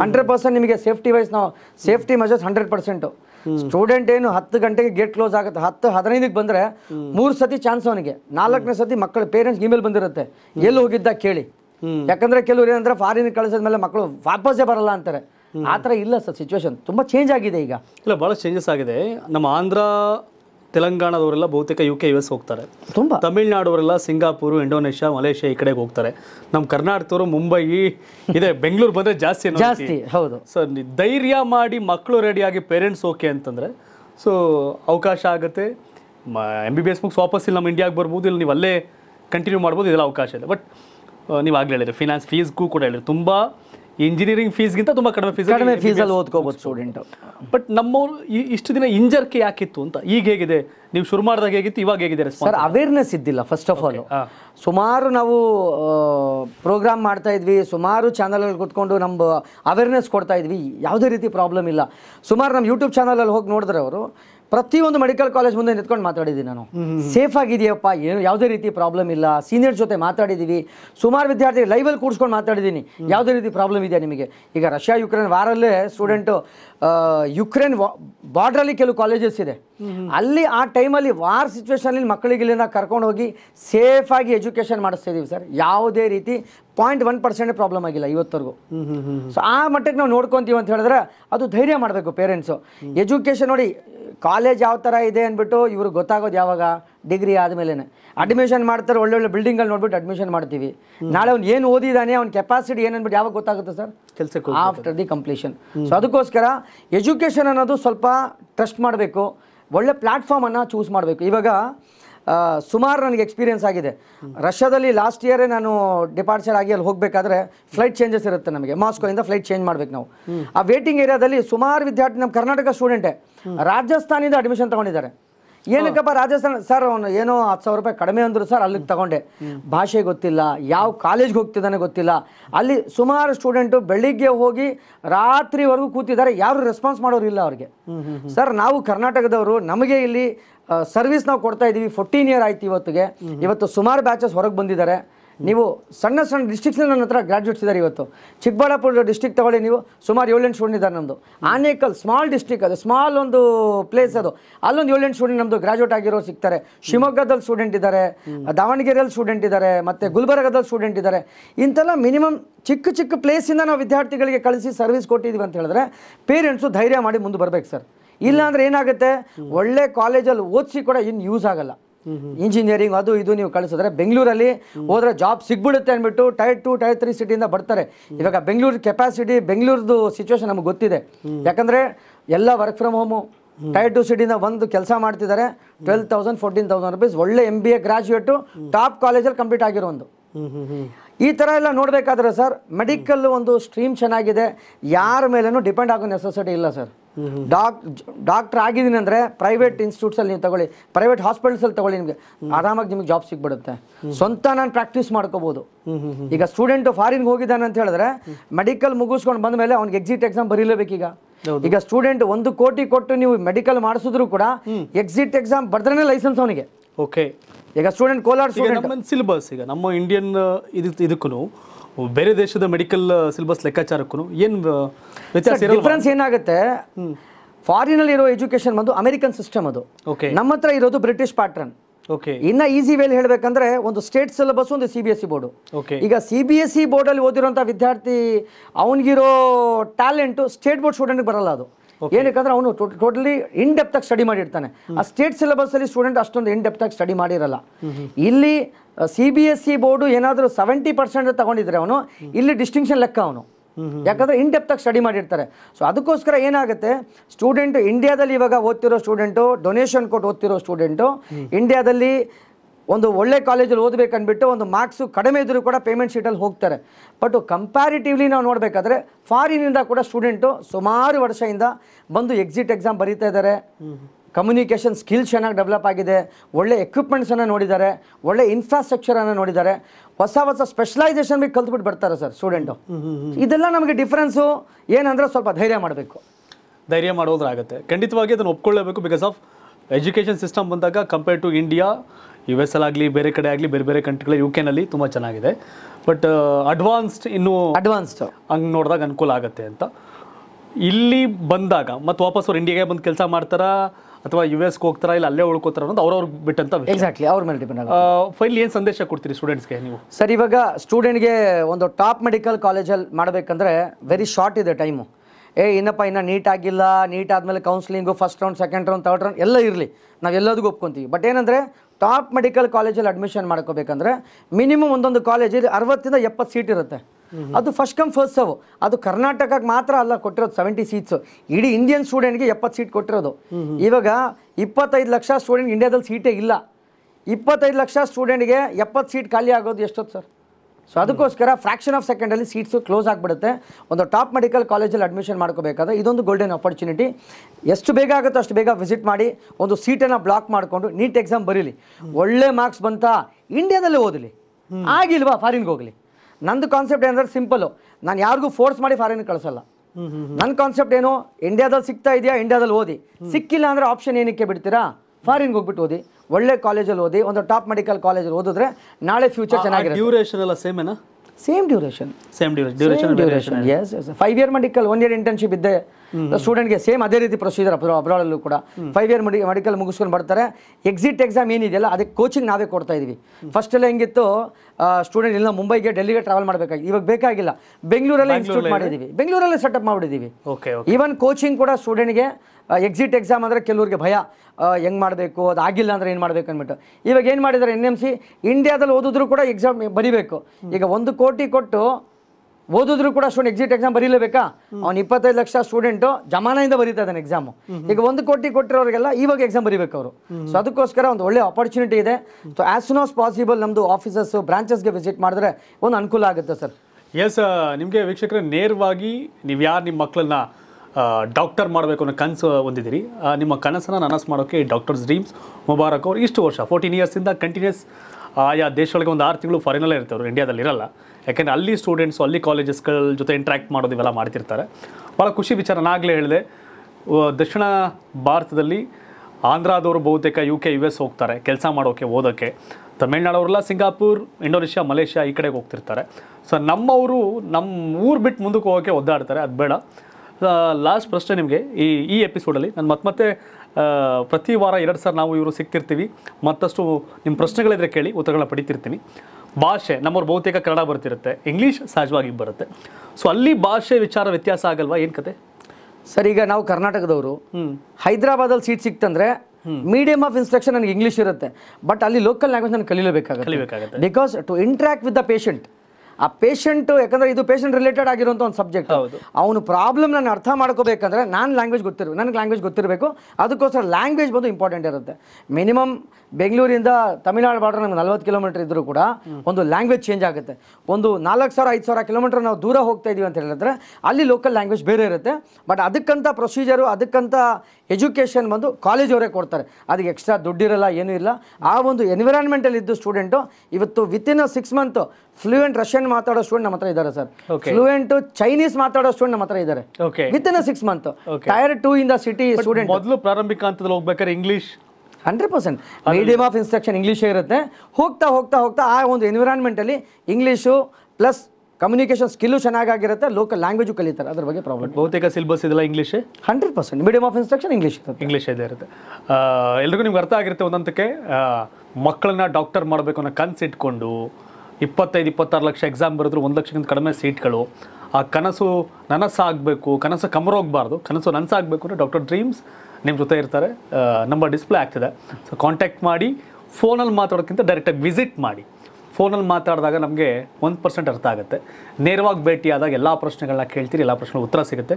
ಹಂಡ್ರೆಡ್ ಪರ್ಸೆಂಟ್ ನಿಮಗೆ ಸೇಫ್ಟಿ ವೈಸ್ ನಾವು safety measures hundred percent student ಏನು ಹತ್ತು ಗಂಟೆಗೆ ಗೇಟ್ ಕ್ಲೋಸ್ ಆಗುತ್ತೆ ಹತ್ತು ಹದಿನೈದಕ್ಕೆ ಬಂದ್ರೆ ಮೂರು ಸತಿ ಚಾನ್ಸ್ ಅವನಿಗೆ ನಾಲ್ಕನೇ ಸತಿ ಮಕ್ಕಳ ಪೇರೆಂಟ್ಸ್ ಇಮೇಲ್ ಬಂದಿರುತ್ತೆ ಎಲ್ಲಿ ಹೋಗಿದ್ದ ಕೇಳಿ ಯಾಕಂದ್ರೆ ಕೆಲವರು ಏನಂದ್ರೆ ಫಾರಿನ್ ಕಳಿಸಿದ ಮೇಲೆ ಮಕ್ಕಳು ವಾಪಸ್ಸೇ ಬರಲ್ಲ ಅಂತಾರೆ ಆ ಥರ ಇಲ್ಲ ಸರ್ ಸಿಚುವೇಶನ್ ತುಂಬ ಚೇಂಜ್ ಆಗಿದೆ ಈಗ ಇಲ್ಲ ಭಾಳ ಚೇಂಜಸ್ ಆಗಿದೆ ನಮ್ಮ ಆಂಧ್ರ ತೆಲಂಗಾಣದವರೆಲ್ಲ ಬಹುತೇಕ ಯು ಕೆ ಯು ಎಸ್ ಹೋಗ್ತಾರೆ ತುಂಬ ತಮಿಳ್ನಾಡವರೆಲ್ಲ ಸಿಂಗಾಪುರ್ ಇಂಡೋನೇಷ್ಯಾ ಮಲೇಷ್ಯಾ ಈ ಕಡೆಗೆ ಹೋಗ್ತಾರೆ ನಮ್ಮ ಕರ್ನಾಟಕದವರು ಮುಂಬೈ ಇದೆ ಬೆಂಗಳೂರು ಬಂದರೆ ಜಾಸ್ತಿ ಜಾಸ್ತಿ ಹೌದು ಸೊ ಧೈರ್ಯ ಮಾಡಿ ಮಕ್ಕಳು ರೆಡಿಯಾಗಿ ಪೇರೆಂಟ್ಸ್ ಓಕೆ ಅಂತಂದ್ರೆ ಸೊ ಅವಕಾಶ ಆಗುತ್ತೆ ಎಂ ಬಿ ಬಿ ಎಸ್ ಮುಗಿಸ್ ವಾಪಸ್ ಇಲ್ಲಿ ನಮ್ಮ ಇಂಡಿಯಾಗೆ ಬರ್ಬೋದು ಇಲ್ಲಿ ನೀವು ಅಲ್ಲೇ ಕಂಟಿನ್ಯೂ ಮಾಡ್ಬೋದು ಇದೆಲ್ಲ ಅವಕಾಶ ಇದೆ ಬಟ್ ನೀವು ಆಗಲೇ ಹೇಳಿದ್ರೆ ಫಿನಾನ್ಸ್ ಫೀಸ್ಗೂ ಕೂಡ ಹೇಳಿದ್ರೆ ತುಂಬ ಇಂಜಿನಿಯರಿಂಗ್ ಫೀಸ್ಗಿಂತ ತುಂಬ ಕಡಿಮೆ ಫೀಸ್ ಕಡಿಮೆ ಫೀಸಲ್ಲಿ ಓದ್ಕೋಬೋದು ಸ್ಟೂಡೆಂಟ್ ಬಟ್ ನಮ್ಮವ್ರು ಇಷ್ಟು ದಿನ ಇಂಜರ್ಕೆ ಯಾಕಿತ್ತು ಅಂತ ಈಗ ಹೇಗಿದೆ ನೀವು ಶುರು ಮಾಡಿದಾಗ ಹೇಗಿತ್ತು ಇವಾಗ ಹೇಗಿದೆ ಸರ್ ಅವೇರ್ನೆಸ್ ಇದ್ದಿಲ್ಲ ಫಸ್ಟ್ ಆಫ್ ಆಲ್ ಸುಮಾರು ನಾವು ಪ್ರೋಗ್ರಾಮ್ ಮಾಡ್ತಾ ಇದ್ವಿ ಸುಮಾರು ಚಾನಲಲ್ಲಿ ಕೂತ್ಕೊಂಡು ನಮ್ಮ ಅವೇರ್ನೆಸ್ ಕೊಡ್ತಾ ಇದ್ವಿ ಯಾವುದೇ ರೀತಿ ಪ್ರಾಬ್ಲಮ್ ಇಲ್ಲ ಸುಮಾರು ನಮ್ಮ ಯೂಟ್ಯೂಬ್ ಚಾನಲಲ್ಲಿ ಹೋಗಿ ನೋಡಿದ್ರೆ ಅವರು ಪ್ರತಿಯೊಂದು ಮೆಡಿಕಲ್ ಕಾಲೇಜ್ ಮುಂದೆ ನಿಂತ್ಕೊಂಡು ಮಾತಾಡಿದ್ದೀನಿ ನಾನು ಸೇಫ್ ಆಗಿದೆಯಪ್ಪ ಏನು ಯಾವುದೇ ರೀತಿ ಪ್ರಾಬ್ಲಮ್ ಇಲ್ಲ ಸೀನಿಯರ್ ಜೊತೆ ಮಾತಾಡಿದ್ದೀವಿ ಸುಮಾರು ವಿದ್ಯಾರ್ಥಿ ಲೈವಲ್ಲಿ ಕೂಡಿಸ್ಕೊಂಡು ಮಾತಾಡಿದ್ದೀನಿ ಯಾವುದೇ ರೀತಿ ಪ್ರಾಬ್ಲಮ್ ಇದೆಯಾ ನಿಮಗೆ ಈಗ ರಷ್ಯಾ ಯುಕ್ರೇನ್ ವಾರಲ್ಲೇ ಸ್ಟೂಡೆಂಟು ಯುಕ್ರೇನ್ ಬಾರ್ಡ್ರಲ್ಲಿ ಕೆಲವು ಕಾಲೇಜಸ್ ಇದೆ ಅಲ್ಲಿ ಆ ಟೈಮಲ್ಲಿ ವಾರ್ ಸಿಚುವೇಶನಲ್ಲಿ ಮಕ್ಕಳಿಗೆ ಇಲ್ಲಿಂದ ಕರ್ಕೊಂಡು ಹೋಗಿ ಸೇಫಾಗಿ ಎಜುಕೇಷನ್ ಮಾಡಿಸ್ತಾ ಇದ್ದೀವಿ ಸರ್ ಯಾವುದೇ ರೀತಿ ಪಾಯಿಂಟ್ ಒನ್ ಪರ್ಸೆಂಟ್ ಪ್ರಾಬ್ಲಮ್ ಆಗಿಲ್ಲ ಇವತ್ತರೆಗೂ ಸೊ ಆ ಮಟ್ಟಕ್ಕೆ ನಾವು ನೋಡ್ಕೊತೀವಿ ಅಂತ ಹೇಳಿದ್ರೆ ಅದು ಧೈರ್ಯ ಮಾಡಬೇಕು ಪೇರೆಂಟ್ಸು ಎಜುಕೇಷನ್ ನೋಡಿ ಕಾಲೇಜ್ ಯಾವ ಥರ ಇದೆ ಅಂದ್ಬಿಟ್ಟು ಇವ್ರಿಗೆ ಗೊತ್ತಾಗೋದು ಯಾವಾಗ ಡಿಗ್ರಿ ಆದಮೇಲೆ ಅಡ್ಮಿಷನ್ ಮಾಡ್ತಾರೆ ಒಳ್ಳೊಳ್ಳೆ ಬಿಲ್ಡಿಂಗಲ್ಲಿ ನೋಡ್ಬಿಟ್ಟು ಅಡ್ಮಿಷನ್ ಮಾಡ್ತೀವಿ ನಾಳೆ ಅವ್ನು ಏನು ಓದಿದ್ದಾನೆ ಅವ್ನ ಕೆಪಾಸಿಟಿ ಏನು ಯಾವಾಗ ಗೊತ್ತಾಗುತ್ತೆ ಸರ್ ಕೆಲಸಕ್ಕೆ ಆಫ್ಟರ್ ದಿ ಕಂಪ್ಲೀಷನ್ ಸೊ ಅದಕ್ಕೋಸ್ಕರ ಎಜುಕೇಷನ್ ಅನ್ನೋದು ಸ್ವಲ್ಪ ಟ್ರಸ್ಟ್ ಮಾಡಬೇಕು ಒಳ್ಳೆ ಪ್ಲ್ಯಾಟ್ಫಾರ್ಮನ್ನು ಚೂಸ್ ಮಾಡಬೇಕು ಇವಾಗ ಸುಮಾರು ನನಗೆ ಎಕ್ಸ್ಪೀರಿಯೆನ್ಸ್ ಆಗಿದೆ ರಷ್ಯಾದಲ್ಲಿ ಲಾಸ್ಟ್ ಇಯರೇ ನಾನು ಡಿಪಾರ್ಚರ್ ಆಗಿ ಅಲ್ಲಿ ಹೋಗಬೇಕಾದ್ರೆ ಫ್ಲೈಟ್ ಚೇಂಜಸ್ ಇರುತ್ತೆ ನಮಗೆ ಮಾಸ್ಕೋಯಿಂದ ಫ್ಲೈಟ್ ಚೇಂಜ್ ಮಾಡ್ಬೇಕು ನಾವು ಆ ವೇಟಿಂಗ್ ಏರಿಯಾದಲ್ಲಿ ಸುಮಾರು ವಿದ್ಯಾರ್ಥಿ ನಮ್ಮ ಕರ್ನಾಟಕ ಸ್ಟೂಡೆಂಟೇ ರಾಜಸ್ಥಾನಿಂದ ಅಡ್ಮಿಷನ್ ತೊಗೊಂಡಿದ್ದಾರೆ ಏನಕ್ಕಪ್ಪ ರಾಜಸ್ಥಾನ ಸರ್ ಅವನು ಏನೋ ಹತ್ತು ಸಾವಿರ ರೂಪಾಯಿ ಕಡಿಮೆ ಅಂದರು ಸರ್ ಅಲ್ಲಿಗೆ ತಗೊಂಡೆ ಭಾಷೆ ಗೊತ್ತಿಲ್ಲ ಯಾವ ಕಾಲೇಜ್ಗೆ ಹೋಗ್ತಿದ್ದಾನೆ ಗೊತ್ತಿಲ್ಲ ಅಲ್ಲಿ ಸುಮಾರು ಸ್ಟೂಡೆಂಟು ಬೆಳಿಗ್ಗೆ ಹೋಗಿ ರಾತ್ರಿವರೆಗೂ ಕೂತಿದ್ದಾರೆ ಯಾರು ರೆಸ್ಪಾನ್ಸ್ ಮಾಡೋರು ಇಲ್ಲ ಅವ್ರಿಗೆ ಸರ್ ನಾವು ಕರ್ನಾಟಕದವರು ನಮಗೆ ಇಲ್ಲಿ ಸರ್ವಿಸ್ ನಾವು ಕೊಡ್ತಾ ಇದ್ದೀವಿ ಫೋರ್ಟೀನ್ ಇಯರ್ ಆಯ್ತು ಇವತ್ತಿಗೆ ಇವತ್ತು ಸುಮಾರು ಬ್ಯಾಚಸ್ ಹೊರಗೆ ಬಂದಿದ್ದಾರೆ ನೀವು ಸಣ್ಣ ಸಣ್ಣ ಡಿಸ್ಟಿಕ್ಸ್ ನನ್ನ ಹತ್ರ ಗ್ರಾಜುಯೇಟ್ಸ್ ಇದ್ದಾರೆ ಇವತ್ತು ಚಿಕ್ಕಬಳ್ಳಾಪುರ ಡಿಸ್ಟಿಕ್ ತಗೊಳ್ಳಿ ನೀವು ಸುಮಾರು ಎಂಟು ಸ್ಟೂಡೆಂಟ್ ಇದ್ದಾರೆ ನಮ್ಮದು ಆನೇಕಲ್ ಸ್ಮಾಲ್ ಡಿಸ್ಟಿಕ್ ಅದು ಸ್ಮಾಲ್ ಒಂದು ಪ್ಲೇಸ್ ಅದು ಅಲ್ಲೊಂದು ಏಳೆಂಟು ಸ್ಟೂಡೆಂಟ್ ನಮ್ಮದು ಗ್ರಾಜುಯೇಟ್ ಆಗಿರೋ ಸಿಗ್ತಾರೆ ಶಿವಮೊಗ್ಗದಲ್ಲಿ ಸ್ಟೂಡೆಂಟ್ ಇದ್ದಾರೆ ದಾವಣಗೆರೆಯಲ್ಲಿ ಸ್ಟೂಡೆಂಟ್ ಇದ್ದಾರೆ ಮತ್ತು ಗುಲ್ಬರ್ಗದಲ್ಲಿ ಸ್ಟೂಡೆಂಟ್ ಇದ್ದಾರೆ ಇಂಥೆಲ್ಲ ಮಿನಿಮಮ್ ಚಿಕ್ಕ ಚಿಕ್ಕ ಪ್ಲೇಸಿಂದ ನಾವು ವಿದ್ಯಾರ್ಥಿಗಳಿಗೆ ಕಳಿಸಿ ಸರ್ವಿಸ್ ಕೊಟ್ಟಿದ್ದೀವಿ ಅಂತ ಹೇಳಿದ್ರೆ ಪೇರೆಂಟ್ಸು ಧೈರ್ಯ ಮಾಡಿ ಮುಂದೆ ಬರಬೇಕು ಸರ್ ಇಲ್ಲಾಂದ್ರೆ ಏನಾಗುತ್ತೆ ಒಳ್ಳೆ ಕಾಲೇಜಲ್ಲಿ ಓದಿಸಿ ಕೂಡ ಇನ್ನು ಯೂಸ್ ಆಗಲ್ಲ ಇಂಜಿನಿಯರಿಂಗ್ ಅದು ಇದು ನೀವು ಕಳಿಸಿದ್ರೆ ಬೆಂಗಳೂರಲ್ಲಿ ಹೋದ್ರೆ ಜಾಬ್ ಸಿಗ್ಬಿಡುತ್ತೆ ಅಂದ್ಬಿಟ್ಟು ಟೈರ್ ಟು ಟೈರ್ ತ್ರೀ ಸಿಟಿಯಿಂದ ಬರ್ತಾರೆ ಇವಾಗ ಬೆಂಗಳೂರು ಕೆಪಾಸಿಟಿ ಬೆಂಗಳೂರದು ಸಿಚುವೇಶನ್ ನಮ್ಗೆ ಗೊತ್ತಿದೆ ಯಾಕಂದರೆ ಎಲ್ಲ work from home tier two ಸಿಟಿಯಿಂದ ಒಂದು ಕೆಲಸ ಮಾಡ್ತಿದ್ದಾರೆ twelve thousand fourteen thousand rupees ಒಳ್ಳೆ M B A graduate top ಕಾಲೇಜಲ್ಲಿ ಕಂಪ್ಲೀಟ್ ಆಗಿರೋ ಒಂದು ಈ ಥರ ಎಲ್ಲ ನೋಡಬೇಕಾದ್ರೆ ಸರ್ ಮೆಡಿಕಲ್ ಒಂದು ಸ್ಟ್ರೀಮ್ ಚೆನ್ನಾಗಿದೆ ಯಾರ ಮೇಲೂ ಡಿಪೆಂಡ್ ಆಗೋ ನೆಸಸಿಟಿ ಇಲ್ಲ ಸರ್ ಡಾಕ್ ಡಾಕ್ಟ್ರ್ ಆಗಿದ್ದೀನಿ ಅಂದರೆ ಪ್ರೈವೇಟ್ ಇನ್ಸ್ಟಿಟ್ಯೂಟ್ಸಲ್ಲಿ ನೀವು ತಗೊಳ್ಳಿ ಪ್ರೈವೇಟ್ ಹಾಸ್ಪಿಟಲ್ಸಲ್ಲಿ ತಗೊಳ್ಳಿ ನಿಮಗೆ ಆರಾಮಾಗಿ ನಿಮಗೆ ಜಾಬ್ ಸಿಗ್ಬಿಡುತ್ತೆ ಸ್ವಂತ ನಾನು ಪ್ರಾಕ್ಟೀಸ್ ಮಾಡ್ಕೋಬೋದು ಈಗ ಸ್ಟೂಡೆಂಟ್ ಫಾರಿನ್ಗೆ ಹೋಗಿದ್ದಾನೆ ಅಂತ ಹೇಳಿದ್ರೆ ಮೆಡಿಕಲ್ ಮುಗಿಸ್ಕೊಂಡು ಬಂದ ಮೇಲೆ ಅವ್ನಿಗೆ ಎಕ್ಸಿಟ್ ಎಕ್ಸಾಮ್ ಬರೀಲೇಬೇಕೀಗ ಈಗ ಸ್ಟೂಡೆಂಟ್ ಒಂದು ಕೋಟಿ ಕೊಟ್ಟು ನೀವು ಮೆಡಿಕಲ್ ಮಾಡಿಸಿದ್ರು ಕೂಡ ಎಕ್ಸಿಟ್ ಎಕ್ಸಾಮ್ ಬರ್ದ್ರೆ ಲೈಸೆನ್ಸ್ ಅವನಿಗೆ ಓಕೆ ಈಗ ಸ್ಟೂಡೆಂಟ್ ಕೋಲಾರ ಸಿಲೆಬಸ್ ಈಗ ನಮ್ಮ ಇಂಡಿಯನ್ ಇದಕ್ಕೂ ಬೇರೆ ದೇಶದ ಮೆಡಿಕಲ್ ಸಿಲೆಬಸ್ ಲೆಕ್ಕಾಚಾರಕ್ಕೂ ಏನು ವ್ಯತ್ಯಾಸ ಡಿಫ್ರೆನ್ಸ್ ಏನಾಗುತ್ತೆ ಫಾರಿನಲ್ಲಿ ಇರೋ ಎಜುಕೇಶನ್ ಬಂದು ಅಮೆರಿಕನ್ ಸಿಸ್ಟಮ್ ಅದು ಓಕೆ ನಮ್ಮ ಹತ್ರ ಇರೋದು ಬ್ರಿಟಿಷ್ ಪ್ಯಾಟ್ರನ್ ಓಕೆ ಇನ್ನ ಈಸಿ ವೇಲಿ ಹೇಳಬೇಕಂದ್ರೆ ಒಂದು ಸ್ಟೇಟ್ ಸಿಲೆಬಸ್ ಒಂದು C B S C board ಈಗ C B S C e ಬೋರ್ಡಲ್ಲಿ ಓದಿರೋಂಥ ವಿದ್ಯಾರ್ಥಿ ಅವನಿಗಿರೋ ಟ್ಯಾಲೆಂಟು ಸ್ಟೇಟ್ ಬೋರ್ಡ್ ಸ್ಟೂಡೆಂಟ್ಗೆ ಬರಲ್ಲ ಅದು ಏನಕ್ಕಂದ್ರೆ ಅವನು ಟೋಟಲಿ ಇನ್ ಡೆಪ್ತ್ ಆಗಿ ಸ್ಟಡಿ ಮಾಡಿರ್ತಾನೆ ಆ ಸ್ಟೇಟ್ ಸಿಲೆಬಸ್ ಅಲ್ಲಿ ಸ್ಟೂಡೆಂಟ್ ಅಷ್ಟೊಂದು ಇನ್ ಡೆಪ್ತ್ ಸ್ಟಡಿ ಮಾಡಿರಲ್ಲ ಇಲ್ಲಿ C B S C board ಏನಾದರೂ ಸೆವೆಂಟಿ ಪರ್ಸೆಂಟ್ ತಗೊಂಡಿದ್ರೆ ಅವನು ಇಲ್ಲಿ ಡಿಸ್ಟಿಂಕ್ಷನ್ ಲೆಕ್ಕ ಅವನು ಯಾಕಂದರೆ ಇನ್ ಡೆಪ್ತಾಗಿ ಸ್ಟಡಿ ಮಾಡಿರ್ತಾರೆ ಸೊ ಅದಕ್ಕೋಸ್ಕರ ಏನಾಗುತ್ತೆ ಸ್ಟೂಡೆಂಟು ಇಂಡಿಯಾದಲ್ಲಿ ಇವಾಗ ಓದ್ತಿರೋ ಸ್ಟೂಡೆಂಟು ಡೊನೇಷನ್ ಕೊಟ್ಟು ಓದ್ತಿರೋ ಸ್ಟೂಡೆಂಟು ಇಂಡಿಯಾದಲ್ಲಿ ಒಂದು ಒಳ್ಳೆ ಕಾಲೇಜಲ್ಲಿ ಓದ್ಬೇಕು ಅಂದ್ಬಿಟ್ಟು ಒಂದು ಮಾರ್ಕ್ಸು ಕಡಿಮೆ ಇದ್ದರೂ ಕೂಡ ಪೇಮೆಂಟ್ ಶೀಟಲ್ಲಿ ಹೋಗ್ತಾರೆ ಬಟ್ ಕಂಪ್ಯಾರಿಟಿವ್ಲಿ ನಾವು ನೋಡಬೇಕಾದ್ರೆ ಫಾರಿನಿಂದ ಕೂಡ ಸ್ಟೂಡೆಂಟು ಸುಮಾರು ವರ್ಷದಿಂದ ಬಂದು ಎಕ್ಸಿಟ್ ಎಕ್ಸಾಮ್ ಬರೀತಾ ಇದ್ದಾರೆ ಕಮ್ಯುನಿಕೇಷನ್ ಸ್ಕಿಲ್ ಚೆನ್ನಾಗಿ ಡೆವಲಪ್ ಆಗಿದೆ ಒಳ್ಳೆ ಎಕ್ವಿಪ್ಮೆಂಟ್ಸನ್ನು ನೋಡಿದ್ದಾರೆ ಒಳ್ಳೆ ಇನ್ಫ್ರಾಸ್ಟ್ರಕ್ಚರನ್ನು ನೋಡಿದ್ದಾರೆ ಹೊಸ ಹೊಸ ಸ್ಪೆಷಲೈಸೇಷನ್ ಬೇಕು ಕಲ್ತ್ಬಿಟ್ಟು ಬರ್ತಾರೆ ಸರ್ ಸ್ಟೂಡೆಂಟು ಇದೆಲ್ಲ ನಮಗೆ ಡಿಫ್ರೆನ್ಸು ಏನಂದರೆ ಸ್ವಲ್ಪ ಧೈರ್ಯ ಮಾಡಬೇಕು ಧೈರ್ಯ ಮಾಡೋದ್ರಾಗುತ್ತೆ ಖಂಡಿತವಾಗಿ ಅದನ್ನು ಒಪ್ಕೊಳ್ಳೇಬೇಕು ಬಿಕಾಸ್ ಆಫ್ ಎಜುಕೇಷನ್ ಸಿಸ್ಟಮ್ ಬಂದಾಗ compare to India U S L ಆಗಲಿ ಬೇರೆ ಕಡೆ ಆಗಲಿ ಬೇರೆ ಬೇರೆ ಕಂಟ್ರಿಗಳ ಯು ಕೆನಲ್ಲಿ ತುಂಬ ಚೆನ್ನಾಗಿದೆ ಬಟ್ ಅಡ್ವಾನ್ಸ್ಡ್ uh, ಇನ್ನೂ ಅಡ್ವಾನ್ಸ್ಡ್ ಹಂಗೆ ನೋಡಿದಾಗ ಅನುಕೂಲ ಆಗುತ್ತೆ ಅಂತ ಇಲ್ಲಿ ಬಂದಾಗ ಮತ್ತು ವಾಪಸ್ ಅವ್ರು ಇಂಡಿಯಾಗೆ ಬಂದು ಕೆಲಸ ಮಾಡ್ತಾರಾ ಅಥವಾ ಯು ಎಸ್ಗೆ ಹೋಗ್ತಾರ ಇಲ್ಲ ಅಲ್ಲೇ ಉಳ್ಕೋತಾರ ಅನ್ನೋದು ಅವ್ರವ್ರು ಬಿಟ್ಟಂತ ಎಕ್ಸಾಕ್ಟ್ಲಿ ಅವ್ರ ಮೇಲೆ ಡಿಪೆಂಡ್ ಆಗುತ್ತೆ ಏನು ಸಂದೇಶ ಕೊಡ್ತೀರಿ ಸ್ಟೂಡೆಂಟ್ಸ್ಗೆ ನೀವು ಸರ್ ಇವಾಗ ಸ್ಟೂಡೆಂಟ್ಗೆ ಒಂದು ಟಾಪ್ ಮೆಡಿಕಲ್ ಕಾಲೇಜಲ್ಲಿ ಮಾಡಬೇಕಂದ್ರೆ ವೆರಿ ಶಾರ್ಟ್ ಇದೆ ಟೈಮು ಏ ಇನ್ನಪ್ಪ ಇನ್ನು ನೀಟ್ ಆಗಿಲ್ಲ ನೀಟ್ ಆದಮೇಲೆ counselling first round second round third round ಎಲ್ಲ ಇರಲಿ ನಾವು ಎಲ್ಲದಕ್ಕೂ ಒಪ್ಕೊತೀವಿ ಬಟ್ ಏನಂದರೆ ಟಾಪ್ ಮೆಡಿಕಲ್ ಕಾಲೇಜಲ್ಲಿ ಅಡ್ಮಿಷನ್ ಮಾಡ್ಕೋಬೇಕಂದ್ರೆ ಮಿನಿಮಮ್ ಒಂದೊಂದು ಕಾಲೇಜಲ್ಲಿ ಅರವತ್ತಿಂದ ಎಪ್ಪತ್ತು ಸೀಟ್ ಇರುತ್ತೆ ಅದು ಫಸ್ಟ್ ಕಮ್ ಫಸ್ಟ್ ಸರ್ವ್ ಅದು ಕರ್ನಾಟಕಕ್ಕೆ ಮಾತ್ರ ಅಲ್ಲ ಕೊಟ್ಟಿರೋದು ಸೆವೆಂಟಿ ಸೀಟ್ಸ್ ಇಡೀ ಇಂಡಿಯನ್ ಸ್ಟೂಡೆಂಟ್ಗೆ ಎಪ್ಪತ್ತು ಸೀಟ್ ಕೊಟ್ಟಿರೋದು ಇವಾಗ ಇಪ್ಪತ್ತೈದು ಲಕ್ಷ ಸ್ಟೂಡೆಂಟ್ ಇಂಡಿಯಾದಲ್ಲಿ ಸೀಟೇ ಇಲ್ಲ ಇಪ್ಪತ್ತೈದು ಲಕ್ಷ ಸ್ಟೂಡೆಂಟ್ಗೆ ಎಪ್ಪತ್ತು ಸೀಟ್ ಖಾಲಿ ಆಗೋದು ಎಷ್ಟೊತ್ತು ಸರ್ ಸೊ ಅದಕ್ಕೋಸ್ಕರ ಫ್ರಾಕ್ಷನ್ ಆಫ್ ಸೆಕೆಂಡಲ್ಲಿ ಸೀಟ್ಸು ಕ್ಲೋಸ್ ಆಗಿಬಿಡುತ್ತೆ ಒಂದು ಟಾಪ್ ಮೆಡಿಕಲ್ ಕಾಲೇಜಲ್ಲಿ ಅಡ್ಮಿಷನ್ ಮಾಡ್ಕೋಬೇಕಾದ್ರೆ ಇದೊಂದು ಗೋಲ್ಡನ್ ಆಪರ್ಚುನಿಟಿ ಎಷ್ಟು ಬೇಗ ಆಗುತ್ತೋ ಅಷ್ಟು ಬೇಗ ವಿಸಿಟ್ ಮಾಡಿ ಒಂದು ಸೀಟನ್ನು ಬ್ಲಾಕ್ ಮಾಡಿಕೊಂಡು ನೀಟ್ ಎಕ್ಸಾಮ್ ಬರೀಲಿ ಒಳ್ಳೆ ಮಾರ್ಕ್ಸ್ ಬಂತ ಇಂಡಿಯಾದಲ್ಲೇ ಓದಲಿ ಆಗಿಲ್ವಾ ಫಾರಿನ್ಗೆ ಹೋಗಲಿ ನಂದು ಕಾನ್ಸೆಪ್ಟ್ ಏನಂದ್ರೆ ಸಿಂಪಲ್ ನಾನು ಯಾರಿಗೂ ಫೋರ್ಸ್ ಮಾಡಿ ಫಾರಿನ್ ಕಳಿಸಲ್ಲ ನನ್ನ ಕಾನ್ಸೆಪ್ಟ್ ಏನು ಇಂಡಿಯಾದಲ್ಲಿ ಸಿಗ್ತಾ ಇದೆಯಾ ಇಂಡಿಯಾದಲ್ಲಿ ಓದಿ ಸಿಕ್ಕಿಲ್ಲ ಅಂದರೆ ಆಪ್ಷನ್ ಏನಕ್ಕೆ ಬಿಡ್ತೀರಾ ಫಾರಿನ್ಗೆ ಹೋಗ್ಬಿಟ್ಟು ಓದಿ ಒಳ್ಳೆ ಕಾಲೇಜಲ್ಲಿ ಓದಿ ಒಂದು ಟಾಪ್ ಮೆಡಿಕಲ್ ಕಾಲೇಜಲ್ಲಿ ಓದಿದ್ರೆ ನಾಳೆ ಫ್ಯೂಚರ್ ಚೆನ್ನಾಗಿರುತ್ತೆ ಡ್ಯೂರೇಷನ್ ಎಲ್ಲ same same duration same duration duration yes yes five year medical one year internship ಇದ್ದೆ ಸ್ಟೂಡೆಂಟ್ಗೆ ಸೇಮ್ ಅದೇ ರೀತಿ ಪ್ರೊಸೀಜರ್ ಅಬ್ರಾಡಲ್ಲೂ ಕೂಡ ಫೈವ್ ಇಯರ್ ಮೆಡಿ ಮೆಡಿಕಲ್ ಮುಗಿಸ್ಕೊಂಡು ಬರ್ತಾರೆ ಎಕ್ಸಿಟ್ ಎಕ್ಸಾಮ್ ಏನಿದೆಯಲ್ಲ ಅದಕ್ಕೆ ಕೋಚಿಂಗ್ ನಾವೇ ಕೊಡ್ತಾ ಇದೀವಿ ಫಸ್ಟೆಲ್ಲ ಹೆಂಗಿತ್ತು ಸ್ಟೂಡೆಂಟ್ ಇಲ್ಲ ಮುಂಬೈಗೆ ಡೆಲ್ಲಿಗೆ ಟ್ರಾವೆಲ್ ಮಾಡಬೇಕಾಗಿ ಇವಾಗ ಬೇಕಾಗಿಲ್ಲ ಬೆಂಗಳೂರಲ್ಲೇ ಇನ್ಸ್ಟಿಟ್ಯೂಟ್ ಮಾಡಿದ್ದೀವಿ ಬೆಂಗಳೂರಲ್ಲೇ ಸೆಟಪ್ ಮಾಡಿದ್ದೀವಿ ಈವನ್ ಕೋಚಿಂಗ್ ಕೂಡ ಸ್ಟೂಡೆಂಟ್ಗೆ ಎಕ್ಸಿಟ್ ಎಕ್ಸಾಮ್ ಅಂದರೆ ಕೆಲವ್ರಿಗೆ ಭಯ ಹೆಂಗೆ ಮಾಡಬೇಕು ಅದು ಆಗಿಲ್ಲ ಅಂದರೆ ಏನು ಮಾಡಬೇಕು ಅಂದ್ಬಿಟ್ಟು ಇವಾಗ ಏನು ಮಾಡಿದ್ದಾರೆ ಎನ್ ಎಮ್ ಸಿ ಇಂಡಿಯಾದಲ್ಲಿ ಓದಿದ್ರು ಕೂಡ ಎಕ್ಸಾಮ್ ಬರೀಬೇಕು ಈಗ ಒಂದು ಕೋಟಿ ಕೊಟ್ಟು ಓದಿದ್ರು ಕೂಡ ಸ್ಟೂಡೆಂಟ್ ಎಕ್ಸಿಟ್ ಎಕ್ಸಾಮ್ ಬರೀಲೇಬೇಕಾ ಅವ್ನು ಇಪ್ಪತ್ತೈದು ಲಕ್ಷ ಸ್ಟೂಡೆಂಟು ಜಮಾನೆಯಿಂದ ಬರೀತಾ ಇದ್ದಾನೆ ಎಕ್ಸಾಮ್ ಈಗ ಒಂದು ಕೋಟಿ ಕೊಟ್ಟಿರೋರಿಗೆಲ್ಲ ಇವಾಗ ಎಕ್ಸಾಮ್ ಬರೀಬೇಕು ಅವರು ಸೊ ಅದಕ್ಕೋಸ್ಕರ ಒಂದು ಒಳ್ಳೆ ಆಪರ್ಚುನಿಟಿ ಇದೆ so as soon as possible ನಮ್ದು ಆಫೀಸಸ್ ಬ್ರಾಂಚಸ್ಗೆ ವಿಸಿಟ್ ಮಾಡಿದ್ರೆ ಒಂದು ಅನುಕೂಲ ಆಗುತ್ತೆ ಸರ್ ಎಸ್ ನಿಮಗೆ ವೀಕ್ಷಕರೇ ನೇರವಾಗಿ ನೀವು ಯಾರು ನಿಮ್ಮ ಮಕ್ಕಳನ್ನ ಡಾಕ್ಟರ್ ಮಾಡಬೇಕು ಅನ್ನೋ ಕನಸು ಹೊಂದಿದ್ದೀರಿ ನಿಮ್ಮ ಕನಸನ್ನು ನನಸು ಮಾಡೋಕ್ಕೆ ಡಾಕ್ಟರ್ಸ್ ಡ್ರೀಮ್ಸ್ ಮುಬಾರಕ್ ಅವರು ಇಷ್ಟು ವರ್ಷ ಫೋರ್ಟೀನ್ ಇಯರ್ಸಿಂದ ಕಂಟಿನ್ಯೂಸ್ ಆಯಾ ದೇಶಗಳಿಗೆ ಒಂದು ಆರು ತಿಂಗಳು ಫಾರಿನಲ್ಲೇ ಇರ್ತಾರೆ ಅವರು ಇಂಡಿಯಾದಲ್ಲಿ ಇರಲ್ಲ ಯಾಕೆಂದರೆ ಅಲ್ಲಿ ಸ್ಟೂಡೆಂಟ್ಸು ಅಲ್ಲಿ ಕಾಲೇಜಸ್ಗಳ ಜೊತೆ ಇಂಟ್ರ್ಯಾಕ್ಟ್ ಮಾಡೋದು ಇವೆಲ್ಲ ಮಾಡ್ತಿರ್ತಾರೆ ಭಾಳ ಖುಷಿ ವಿಚಾರ ನಾಗಲೇ ಹೇಳಿದೆ ದಕ್ಷಿಣ ಭಾರತದಲ್ಲಿ ಆಂಧ್ರದವರು ಬಹುತೇಕ ಯು ಕೆ ಯು ಎಸ್ ಹೋಗ್ತಾರೆ ಕೆಲಸ ಮಾಡೋಕ್ಕೆ ಓದೋಕ್ಕೆ ತಮಿಳ್ನಾಡವ್ರಲ್ಲ ಸಿಂಗಾಪುರ್ ಇಂಡೋನೇಷ್ಯಾ ಮಲೇಷ್ಯಾ ಈ ಕಡೆಗೆ ಹೋಗ್ತಿರ್ತಾರೆ ಸೊ ನಮ್ಮವರು ನಮ್ಮ ಊರು ಬಿಟ್ಟು ಮುಂದಕ್ಕೆ ಹೋಗೋಕ್ಕೆ ಒದ್ದಾಡ್ತಾರೆ ಅದು ಬೇಡ ಲಾಸ್ಟ್ ಪ್ರಶ್ನೆ ನಿಮಗೆ ಈ ಈ ಎಪಿಸೋಡಲ್ಲಿ ನಾನು ಮತ್ತೆ ಮತ್ತೆ ಪ್ರತಿ ವಾರ ಎರಡು ಸರ್ ನಾವು ಇವರು ಸಿಗ್ತಿರ್ತೀವಿ ಮತ್ತಷ್ಟು ನಿಮ್ಮ ಪ್ರಶ್ನೆಗಳಿದ್ರೆ ಕೇಳಿ ಉತ್ತರಗಳನ್ನ ಪಡಿತಿರ್ತೀನಿ ಭಾಷೆ ನಮ್ಮವ್ರು ಬಹುತೇಕ ಕನ್ನಡ ಬರ್ತಿರುತ್ತೆ ಇಂಗ್ಲೀಷ್ ಸಹಜವಾಗಿ ಬರುತ್ತೆ ಸೊ ಅಲ್ಲಿ ಭಾಷೆ ವಿಚಾರ ವ್ಯತ್ಯಾಸ ಆಗಲ್ವಾ ಏನು ಕತೆ ಸರ್ ಈಗ ನಾವು ಕರ್ನಾಟಕದವರು ಹೈದರಾಬಾದಲ್ಲಿ ಸೀಟ್ ಸಿಕ್ತಂದ್ರೆ ಮೀಡಿಯಮ್ ಆಫ್ ಇನ್ಸ್ಟ್ರಕ್ಷನ್ ನನಗೆ ಇಂಗ್ಲೀಷ್ ಇರುತ್ತೆ ಬಟ್ ಅಲ್ಲಿ ಲೋಕಲ್ ಲ್ಯಾಂಗ್ವೇಜ್ ನಾನು ಕಲಿಯಬೇಕಾಗುತ್ತೆ because to interact with the patient ಆ ಪೇಷಂಟ್ ಯಾಕಂದ್ರೆ ಇದು ಪೇಷಂಟ್ ರಿಲೇಟೆಡ್ ಆಗಿರುವಂಥ ಒಂದು ಸಬ್ಜೆಕ್ಟ್ ಅವನು ಪ್ರಾಬ್ಲಮ್ ನಾನು ಅರ್ಥ ಮಾಡ್ಕೋಬೇಕಂದ್ರೆ ನಾನು ಲ್ಯಾಂಗ್ವೇಜ್ ಗೊತ್ತಿರ್ಬೇಕು ನನಗೆ ಲ್ಯಾಂಗ್ವೇಜ್ ಗೊತ್ತಿರಬೇಕು ಅದಕ್ಕೋಸ್ಕರ ಲ್ಯಾಂಗ್ವೇಜ್ ಬಂದು ಇಂಪಾರ್ಟೆಂಟ್ ಇರುತ್ತೆ ಮಿನಿಮಮ್ ಬೆಂಗಳೂರಿಂದ ತಮಿಳ್ನಾಡು ಬಾರ್ಡರ್ ನಮ್ಗೆ ನಲ್ವತ್ತು ಕಿಲೋಮೀಟರ್ ಇದ್ದರೂ ಕೂಡ ಒಂದು ಲ್ಯಾಂಗ್ವೇಜ್ ಚೇಂಜ್ ಆಗುತ್ತೆ ಒಂದು ನಾಲ್ಕು ಸಾವಿರ ಐದು ಸಾವಿರ ಕಿಲೋಮೀಟರ್ ನಾವು ದೂರ ಹೋಗ್ತಾ ಇದೀವಿ ಅಂತ ಹೇಳಿದ್ರೆ ಅಲ್ಲಿ ಲೋಕಲ್ ಲ್ಯಾಂಗ್ವೇಜ್ ಬೇರೆ ಇರುತ್ತೆ ಬಟ್ ಅದಕ್ಕಂತ ಪ್ರೊಸೀಜರು ಅದಕ್ಕಂತ ಎಜುಕೇಷನ್ ಬಂದು ಕಾಲೇಜ್ ಅವರೇ ಕೊಡ್ತಾರೆ ಅದಕ್ಕೆ ಎಕ್ಸ್ಟ್ರಾ ದುಡ್ಡಿರಲ್ಲ ಏನೂ ಇಲ್ಲ ಆ ಒಂದು ಎನ್ವಿರಾನ್ಮೆಂಟಲ್ಲಿ ಇದ್ದು ಸ್ಟೂಡೆಂಟು ಇವತ್ತು within six month fluent Russian Indian ಮಾತಾಡೋ ಸ್ಟೂಡೆಂಟ್ ನಮ್ಮ ಹತ್ರ ಇದ್ದಾರೆ ಸರ್ ಫ್ಲೂಯೆಂಟ್ ಚೈನೀಸ್ ಮಾತಾಡೋ ಸ್ಟೂಡೆಂಟ್ ನಮ್ಮ ಹತ್ರ ಇದ್ದಾರೆ within six month tier two the city student ಮೊದಲು ಪ್ರಾರಂಭಿಕ ಹಂತದಲ್ಲಿ ಹೋಗ್ಬೇಕಾದ್ರೆ English hundred percent medium of instruction ಇಂಗ್ಲೀಷೇ ಇರುತ್ತೆ ಹೋಗ್ತಾ ಹೋಗ್ತಾ ಹೋಗ್ತಾ ಆ ಒಂದು ಅಲ್ಲಿ ಇಂಗ್ಲೀಷು ಪ್ಲಸ್ ಕಮ್ಯುನಿಕೇಶನ್ ಸ್ಕಿಲ್ಲು ಚೆನ್ನಾಗಿರುತ್ತೆ ಲೋಕಲ್ ಲ್ಯಾಂಗ್ವೇಜು ಕಲಿತಾರೆ ಅದ್ರ ಬಗ್ಗೆ ಪ್ರಾಬ್ಲಮ್ ಬಹುತೇಕ ಸಿಲ್ಬಸ್ ಇದೆಲ್ಲ English hundred percent medium of instruction English ಇರುತ್ತೆ ಇಂಗ್ಲೀಷ್ ಇದೆ ಇರುತ್ತೆ ಎಲ್ರಿಗೂ ನಿಮ್ಗೆ ಅರ್ಥ ಆಗಿರುತ್ತೆ ಒಂದಂತಕ್ಕೆ ಮಕ್ಕಳನ್ನ ಡಾಕ್ಟರ್ ಮಾಡಬೇಕು ಅನ್ನೋ ಕನ್ಸಿಟ್ಕೊಂಡು ಇಪ್ಪತ್ತೈದು ಇಪ್ಪತ್ತಾರು ಲಕ್ಷ ಎಕ್ಸಾಮ್ ಬರೆದ್ರು ಒಂದು ಲಕ್ಷಕ್ಕಿಂತ ಕಡಿಮೆ ಸೀಟ್ಗಳು ಆ ಕನಸು ನನಸಾಗಬೇಕು ಕನಸು ಕಮರೋಗಬಾರ್ದು ಕನಸು ನನಸಾಗಬೇಕು ಅಂದರೆ ಡಾಕ್ಟರ್ ಡ್ರೀಮ್ಸ್ ನಿಮ್ಮ ಜೊತೆ ಇರ್ತಾರೆ ನಂಬರ್ ಡಿಸ್ಪ್ಲೇ ಆಗ್ತಿದೆ ಸೊ ಕಾಂಟ್ಯಾಕ್ಟ್ ಮಾಡಿ ಫೋನಲ್ಲಿ ಮಾತಾಡೋಕ್ಕಿಂತ ಡೈರೆಕ್ಟಾಗಿ ವಿಸಿಟ್ ಮಾಡಿ ಫೋನಲ್ಲಿ ಮಾತಾಡಿದಾಗ ನಮಗೆ ಒಂದು ಪರ್ಸೆಂಟ್ ಅರ್ಥ ಆಗುತ್ತೆ ನೇರವಾಗಿ ಭೇಟಿ ಆದಾಗ ಎಲ್ಲ ಪ್ರಶ್ನೆಗಳನ್ನ ಕೇಳ್ತೀರಿ ಎಲ್ಲ ಪ್ರಶ್ನೆಗಳ ಉತ್ತರ ಸಿಗುತ್ತೆ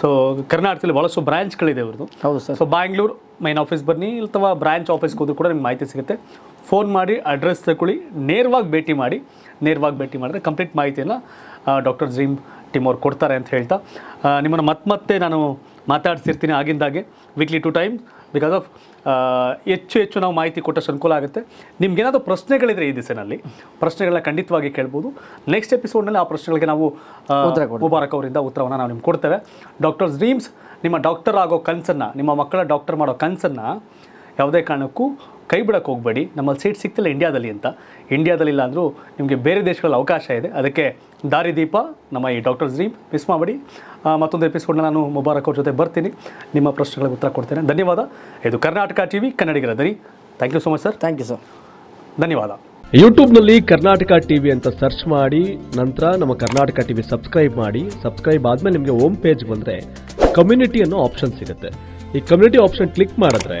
ಸೊ ಕರ್ನಾಟಕದಲ್ಲಿ ಭಾಳಷ್ಟು ಬ್ರ್ಯಾಂಚ್ಗಳಿದೆ ಇವ್ರದ್ದು ಹೌದು sir so Bangalore main office ಬನ್ನಿ ಅಥವಾ ಬ್ರಾಂಚ್ ಆಫೀಸ್ಗೆ ಹೋದ್ರೂ ಕೂಡ ನಿಮ್ಗೆ ಮಾಹಿತಿ ಸಿಗುತ್ತೆ ಫೋನ್ ಮಾಡಿ ಅಡ್ರೆಸ್ ತಗೊಳ್ಳಿ ನೇರವಾಗಿ ಭೇಟಿ ಮಾಡಿ ನೇರವಾಗಿ ಭೇಟಿ ಮಾಡಿದ್ರೆ ಕಂಪ್ಲೀಟ್ ಮಾಹಿತಿಯನ್ನು ಡಾಕ್ಟರ್ ಜೀಮ್ ಟೀಮ್ ಅವ್ರು ಕೊಡ್ತಾರೆ ಅಂತ ಹೇಳ್ತಾ ನಿಮ್ಮನ್ನು ಮತ್ತೆ ಮತ್ತೆ ನಾನು ಮಾತಾಡ್ತಿರ್ತೀನಿ ಆಗಿಂದಾಗೆ weekly two time because of ಹೆಚ್ಚು ಹೆಚ್ಚು ನಾವು ಮಾಹಿತಿ ಕೊಟ್ಟಷ್ಟು ಅನುಕೂಲ ಆಗುತ್ತೆ ನಿಮ್ಗೇನಾದರೂ ಪ್ರಶ್ನೆಗಳಿದ್ರೆ ಈ ದಿಸೆನಲ್ಲಿ ಪ್ರಶ್ನೆಗಳನ್ನ ಖಂಡಿತವಾಗಿ ಕೇಳ್ಬೋದು ನೆಕ್ಸ್ಟ್ ಎಪಿಸೋಡ್ನಲ್ಲಿ ಆ ಪ್ರಶ್ನೆಗಳಿಗೆ ನಾವು ಮುಬಾರಕ್ ಅವರಿಂದ ಉತ್ತರವನ್ನು ನಾವು ನಿಮ್ಗೆ ಕೊಡ್ತೇವೆ ಡಾಕ್ಟರ್ ಡ್ರೀಮ್ಸ್ ನಿಮ್ಮ ಡಾಕ್ಟರ್ ಆಗೋ ಕನಸನ್ನು ನಿಮ್ಮ ಮಕ್ಕಳ ಡಾಕ್ಟರ್ ಮಾಡೋ ಕನಸನ್ನು ಯಾವುದೇ ಕಾರಣಕ್ಕೂ ಕೈ ಬಿಡಕ್ಕೆ ಹೋಗಬೇಡಿ ನಮ್ಮಲ್ಲಿ ಸೀಟ್ ಸಿಗ್ತಿಲ್ಲ ಇಂಡ್ಯಾದಲ್ಲಿ ಅಂತ ಇಂಡಿಯಾದಲ್ಲಿ ಇಲ್ಲ ಅಂದರೂ ನಿಮಗೆ ಬೇರೆ ದೇಶಗಳಲ್ಲಿ ಅವಕಾಶ ಇದೆ ಅದಕ್ಕೆ ದಾರಿದೀಪ ನಮ್ಮ ಈ ಡಾಕ್ಟರ್ ಜ್ರೀಮ್ ಮಿಸ್ ಮಾಡಬೇಡಿ ಮತ್ತೊಂದು ಎಪಿಸೋಡ್ನ ನಾನು ಮುಬಾರಕ್ ಅವ್ರ ಜೊತೆ ಬರ್ತೀನಿ ನಿಮ್ಮ ಪ್ರಶ್ನೆಗಳಿಗೆ ಉತ್ತರ ಕೊಡ್ತೇನೆ ಧನ್ಯವಾದ ಇದು ಕರ್ನಾಟಕ ಟಿ ವಿ ಕನ್ನಡಿಗರ ದರಿ thank you so much sir thank you sir ಧನ್ಯವಾದ ಯೂಟ್ಯೂಬ್ನಲ್ಲಿ ಕರ್ನಾಟಕ ಟಿ ವಿ ಅಂತ ಸರ್ಚ್ ಮಾಡಿ ನಂತರ ನಮ್ಮ ಕರ್ನಾಟಕ ಟಿ ವಿ ಸಬ್ಸ್ಕ್ರೈಬ್ ಮಾಡಿ ಸಬ್ಸ್ಕ್ರೈಬ್ ಆದಮೇಲೆ ನಿಮಗೆ ಓಮ್ ಪೇಜ್ ಬಂದರೆ ಕಮ್ಯುನಿಟಿ ಅನ್ನೋ ಆಪ್ಷನ್ ಸಿಗುತ್ತೆ ಈ ಕಮ್ಯುನಿಟಿ ಆಪ್ಷನ್ ಕ್ಲಿಕ್ ಮಾಡಿದ್ರೆ